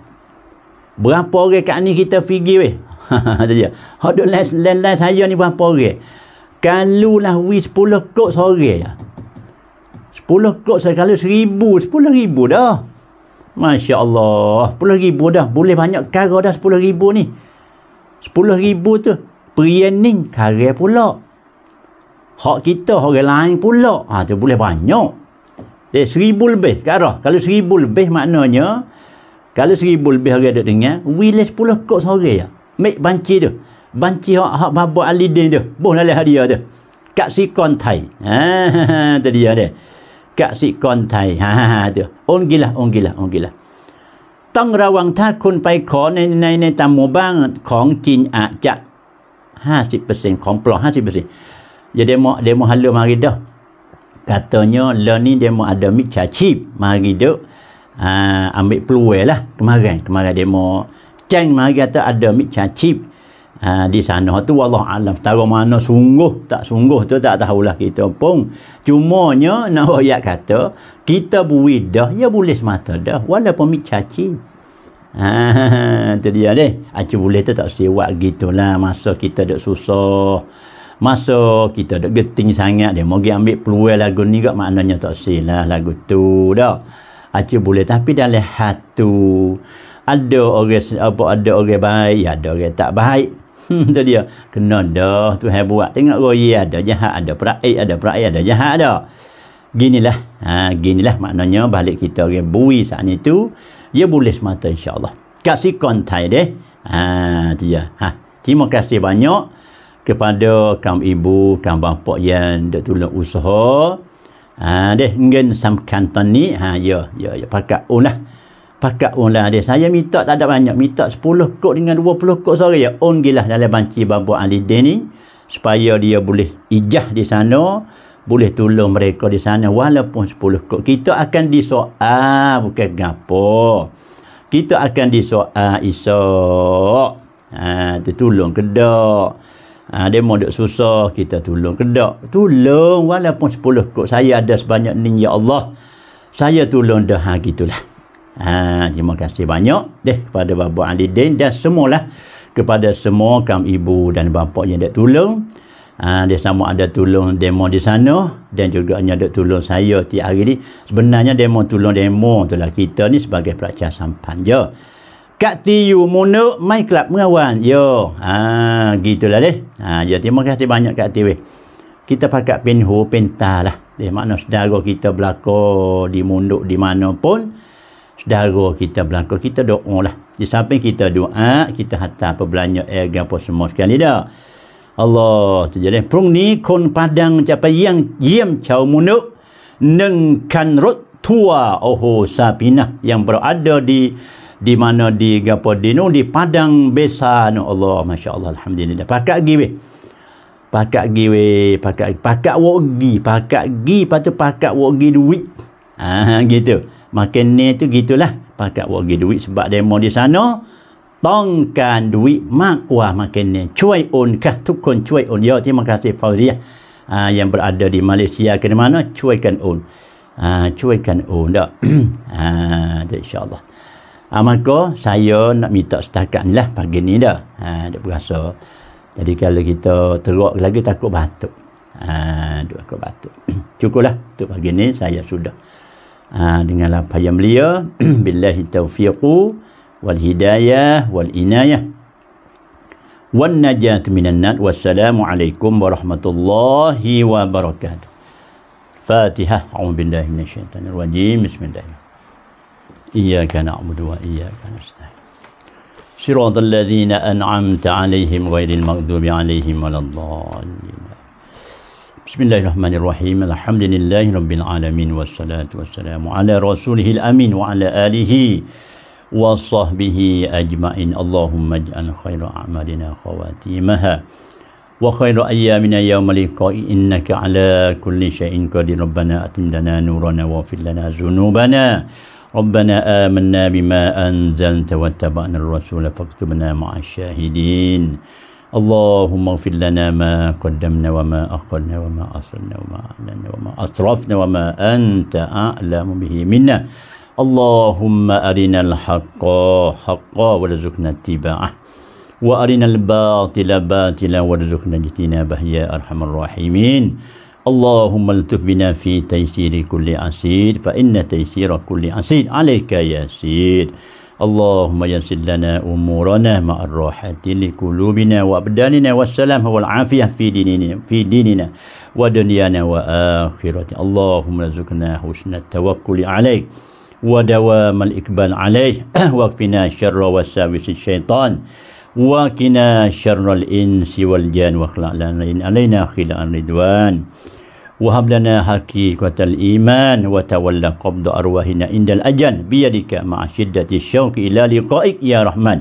Berapa orang kat ni kita fikir weh. Ha ha ha tu je. Hak saya ni berapa orang. Kalau lah we 10 kot sore ya. 10 kot saya kalau seribu. 10 ribu dah. Masya Allah. 10 ribu dah. Boleh banyak kara dah 10 ribu ni. 10 ribu tu. Perianing kara pula. Hak kita orang lain pula. Ha tu boleh banyak. Eh, seribu lebih kara. Kalau seribu lebih maknanya... Kalau seribu lebih orang ada dengar, wilayah sepuluh kot seorang ya. Mek banci tu. Banci hak hak babak alidin tu. Boh lalai dia tu. Kak si kontai. Ha, ha, tadi ada. Kak si kontai. Ha, ha, ha, Tong rawang tak kun pai ko nai nai nai tamu bang kong cin a ja. 50% kong plo 50%. Ya demo demo halu mari katanya Katanya ni demo ada mic chip mari dah uh, ambil peluang lah kemarin kemarin demo ceng mari kata ada mic cacip uh, ha, di sana tu Allah alam tahu mana sungguh tak sungguh tu tak tahulah kita pun cumanya nak ayat kata kita buih dah ya boleh semata dah walaupun mic cacip Ha, tu dia deh. Aku ah, boleh tu tak sewak gitulah masa kita dok susah. Masa kita dok geting sangat dia mau ambil peluang lagu ni gak maknanya tak silah lagu tu dah aku boleh tapi dalam hatu ada orang apa ada orang baik ya ada orang tak baik hmm, tu dia kena dah tu hai buat tengok roh ya ada jahat ada praik ada praik ada jahat ada ginilah ha, lah maknanya balik kita orang bui saat itu dia boleh semata insyaAllah kasih kontai deh ha, dia ha, terima kasih banyak kepada kaum ibu kaum bapak yang dah tolong usaha Ha deh mungkin samkan ni ha ya ya ya pakat ulah. Pakat ulah deh saya minta tak ada banyak minta 10 kok dengan 20 kok sore ya on gilah dalam banci babu Ali ni supaya dia boleh ijah di sana boleh tolong mereka di sana walaupun 10 kok kita akan disoal bukan gapo kita akan disoal isok ha tolong kedak Ha, dia mahu duk susah, kita tolong. Kedak, tolong walaupun sepuluh kot. Saya ada sebanyak ni, Ya Allah. Saya tolong dah, ha, gitulah. Ha, terima kasih banyak deh kepada Bapak Ali Din dan semualah kepada semua kaum ibu dan bapak yang dah tolong. Ha, dia sama ada tolong demo di sana dan juga hanya ada tolong saya tiap hari ni. Sebenarnya demo tolong demo itulah kita ni sebagai pelajar sampan je. Ya. Kak Tiu Mono main club mengawal. Yo. Ha, gitulah deh. Ha, ya terima kasih banyak Kak Tiu. Kita pakai penho lah. Dia eh, makna saudara kita berlaku di munduk di mana pun saudara kita berlaku kita doa lah di samping kita doa kita hatta apa belanja air apa semua sekali dah Allah terjadi prung ni kon padang capa yang yam cau munduk nengkan rut tua oho Sabina yang berada di di mana di gapo di nu di padang besa nu Allah masyaallah alhamdulillah Pakai gi pakai pakak pakai pakai wogi, pakai wo gi pakak gi patu pakak wo duit ah gitu makin ni tu gitulah Pakai wogi duit sebab demo di sana tongkan duit makwa makin ni cuai on kah tukun cuai on ya terima kasih fauziah ah yang berada di Malaysia ke mana kan on ah ha, uh, kan on dak ah uh, insyaallah Ha, maka saya nak minta setakat ni lah pagi ni dah. Ha, ah, dia berasa. Jadi kalau kita teruk lagi takut batuk. Ha, takut batuk. Cukup tu lah Untuk pagi ni saya sudah. Ha, dengan lapar yang belia. Billahi taufiqu wal hidayah wal inayah. Wal najat minan nat. Wassalamualaikum warahmatullahi wabarakatuh. Fatihah. A'udhu billahi minasyaitanirrajim. Bismillahirrahmanirrahim. إياك نعبد وإياك نستعين صراط الذين أنعمت عليهم غير المغضوب عليهم ولا الضالين بسم الله الرحمن الرحيم الحمد لله رب العالمين والصلاة والسلام على رسوله الأمين وعلى آله وصحبه أجمعين اللهم اجعل خير أعمالنا خواتيمها وخير أيامنا يوم اللقاء إنك على كل شيء قدير ربنا أتم لنا نورنا واغفر لنا ذنوبنا ربنا آمنا بما أنزلت واتبعنا الرسول فاكتبنا مع الشاهدين اللهم اغفر لنا ما قدمنا وما أخرنا وما أسرنا وما أعلنا وما أسرفنا وما أنت أعلم به منا اللهم أرنا الحق حقا وارزقنا اتباعه وأرنا الباطل باطلا وارزقنا اجتنابه يا أرحم الراحمين اللهم التف بنا في تيسير كل عسير فإن تيسير كل عسير عليك يسير اللهم يسر لنا أمورنا مع الراحة لقلوبنا وأبداننا والسلام والعافية في ديننا في ديننا ودنيانا وآخرتنا اللهم رزقنا حسن التوكل عليك ودوام الإقبال عليه واكفنا شر وساوس الشيطان وقنا شر الإنس والجان واخلع لنا علينا خلال الرضوان وهب لنا حقيقة الإيمان وتولى قبض أرواحنا عند الأجل بيدك مع شدة الشوق إلى لقائك يا رحمن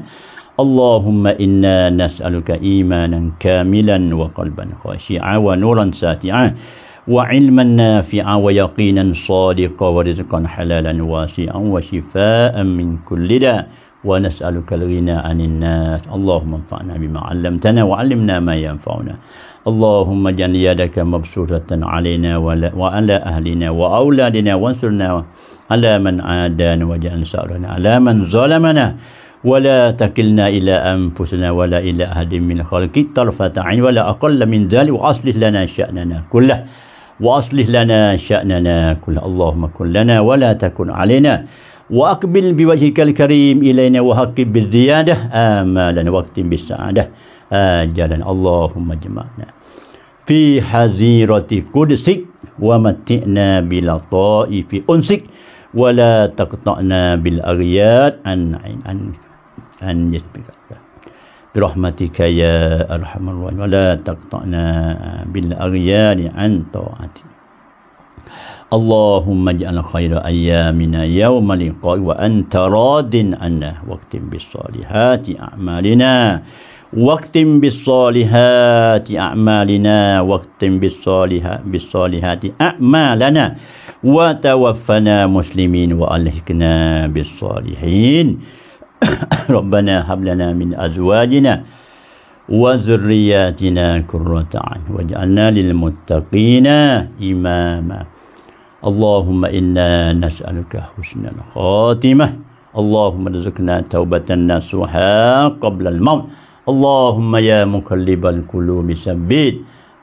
اللهم إنا نسألك إيمانا كاملا وقلبا خاشعا ونورا ساتعا وعلما نافعا ويقينا صادقا ورزقا حلالا واسعا وشفاء من كل داء ونسألك الغنى عن الناس اللهم انفعنا بما علمتنا وعلمنا ما ينفعنا اللهم جن يدك مبسوطة علينا وعلى أهلنا وأولادنا وانصرنا على من عادانا وجعل سأرنا على من ظلمنا ولا تكلنا إلى أنفسنا ولا إلى أحد من خلقك طرفة عين ولا أقل من ذلك وأصلح لنا شأننا كله وأصلح لنا شأننا كله اللهم كن لنا ولا تكن علينا وأقبل بوجهك الكريم إلينا وهكب بالزيادة آمالا وقت بالسعادة آجلا اللهم اجمعنا في حزيرة قدسك ومتئنا بلطائف أنسك ولا تقطعنا بالأغيات عن عين عن عن جسمك برحمتك يا أرحم الراحمين ولا تقطعنا بالأغيال عن طاعتك اللهم اجعل خير أيامنا يوم لقاء وأنت راد عنا واختم بالصالحات أعمالنا واختم بالصالحات أعمالنا واختم بالصالحات بالصالحات أعمالنا وتوفنا مسلمين وألحقنا بالصالحين ربنا هب لنا من أزواجنا وذرياتنا كرة عين واجعلنا للمتقين إماما اللهم إنا نسألك حسن الخاتمة اللهم ارزقنا توبة نصوحا قبل الموت اللهم يا مقلب القلوب ثبت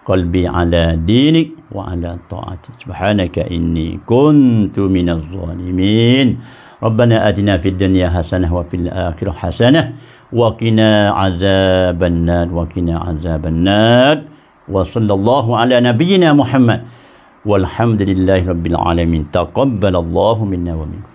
قلبي على دينك وعلى طاعتك سبحانك إني كنت من الظالمين ربنا آتنا في الدنيا حسنة وفي الآخرة حسنة وقنا عذاب النار وقنا عذاب النار وصلى الله على نبينا محمد والحمد لله رب العالمين تقبل الله منا ومنكم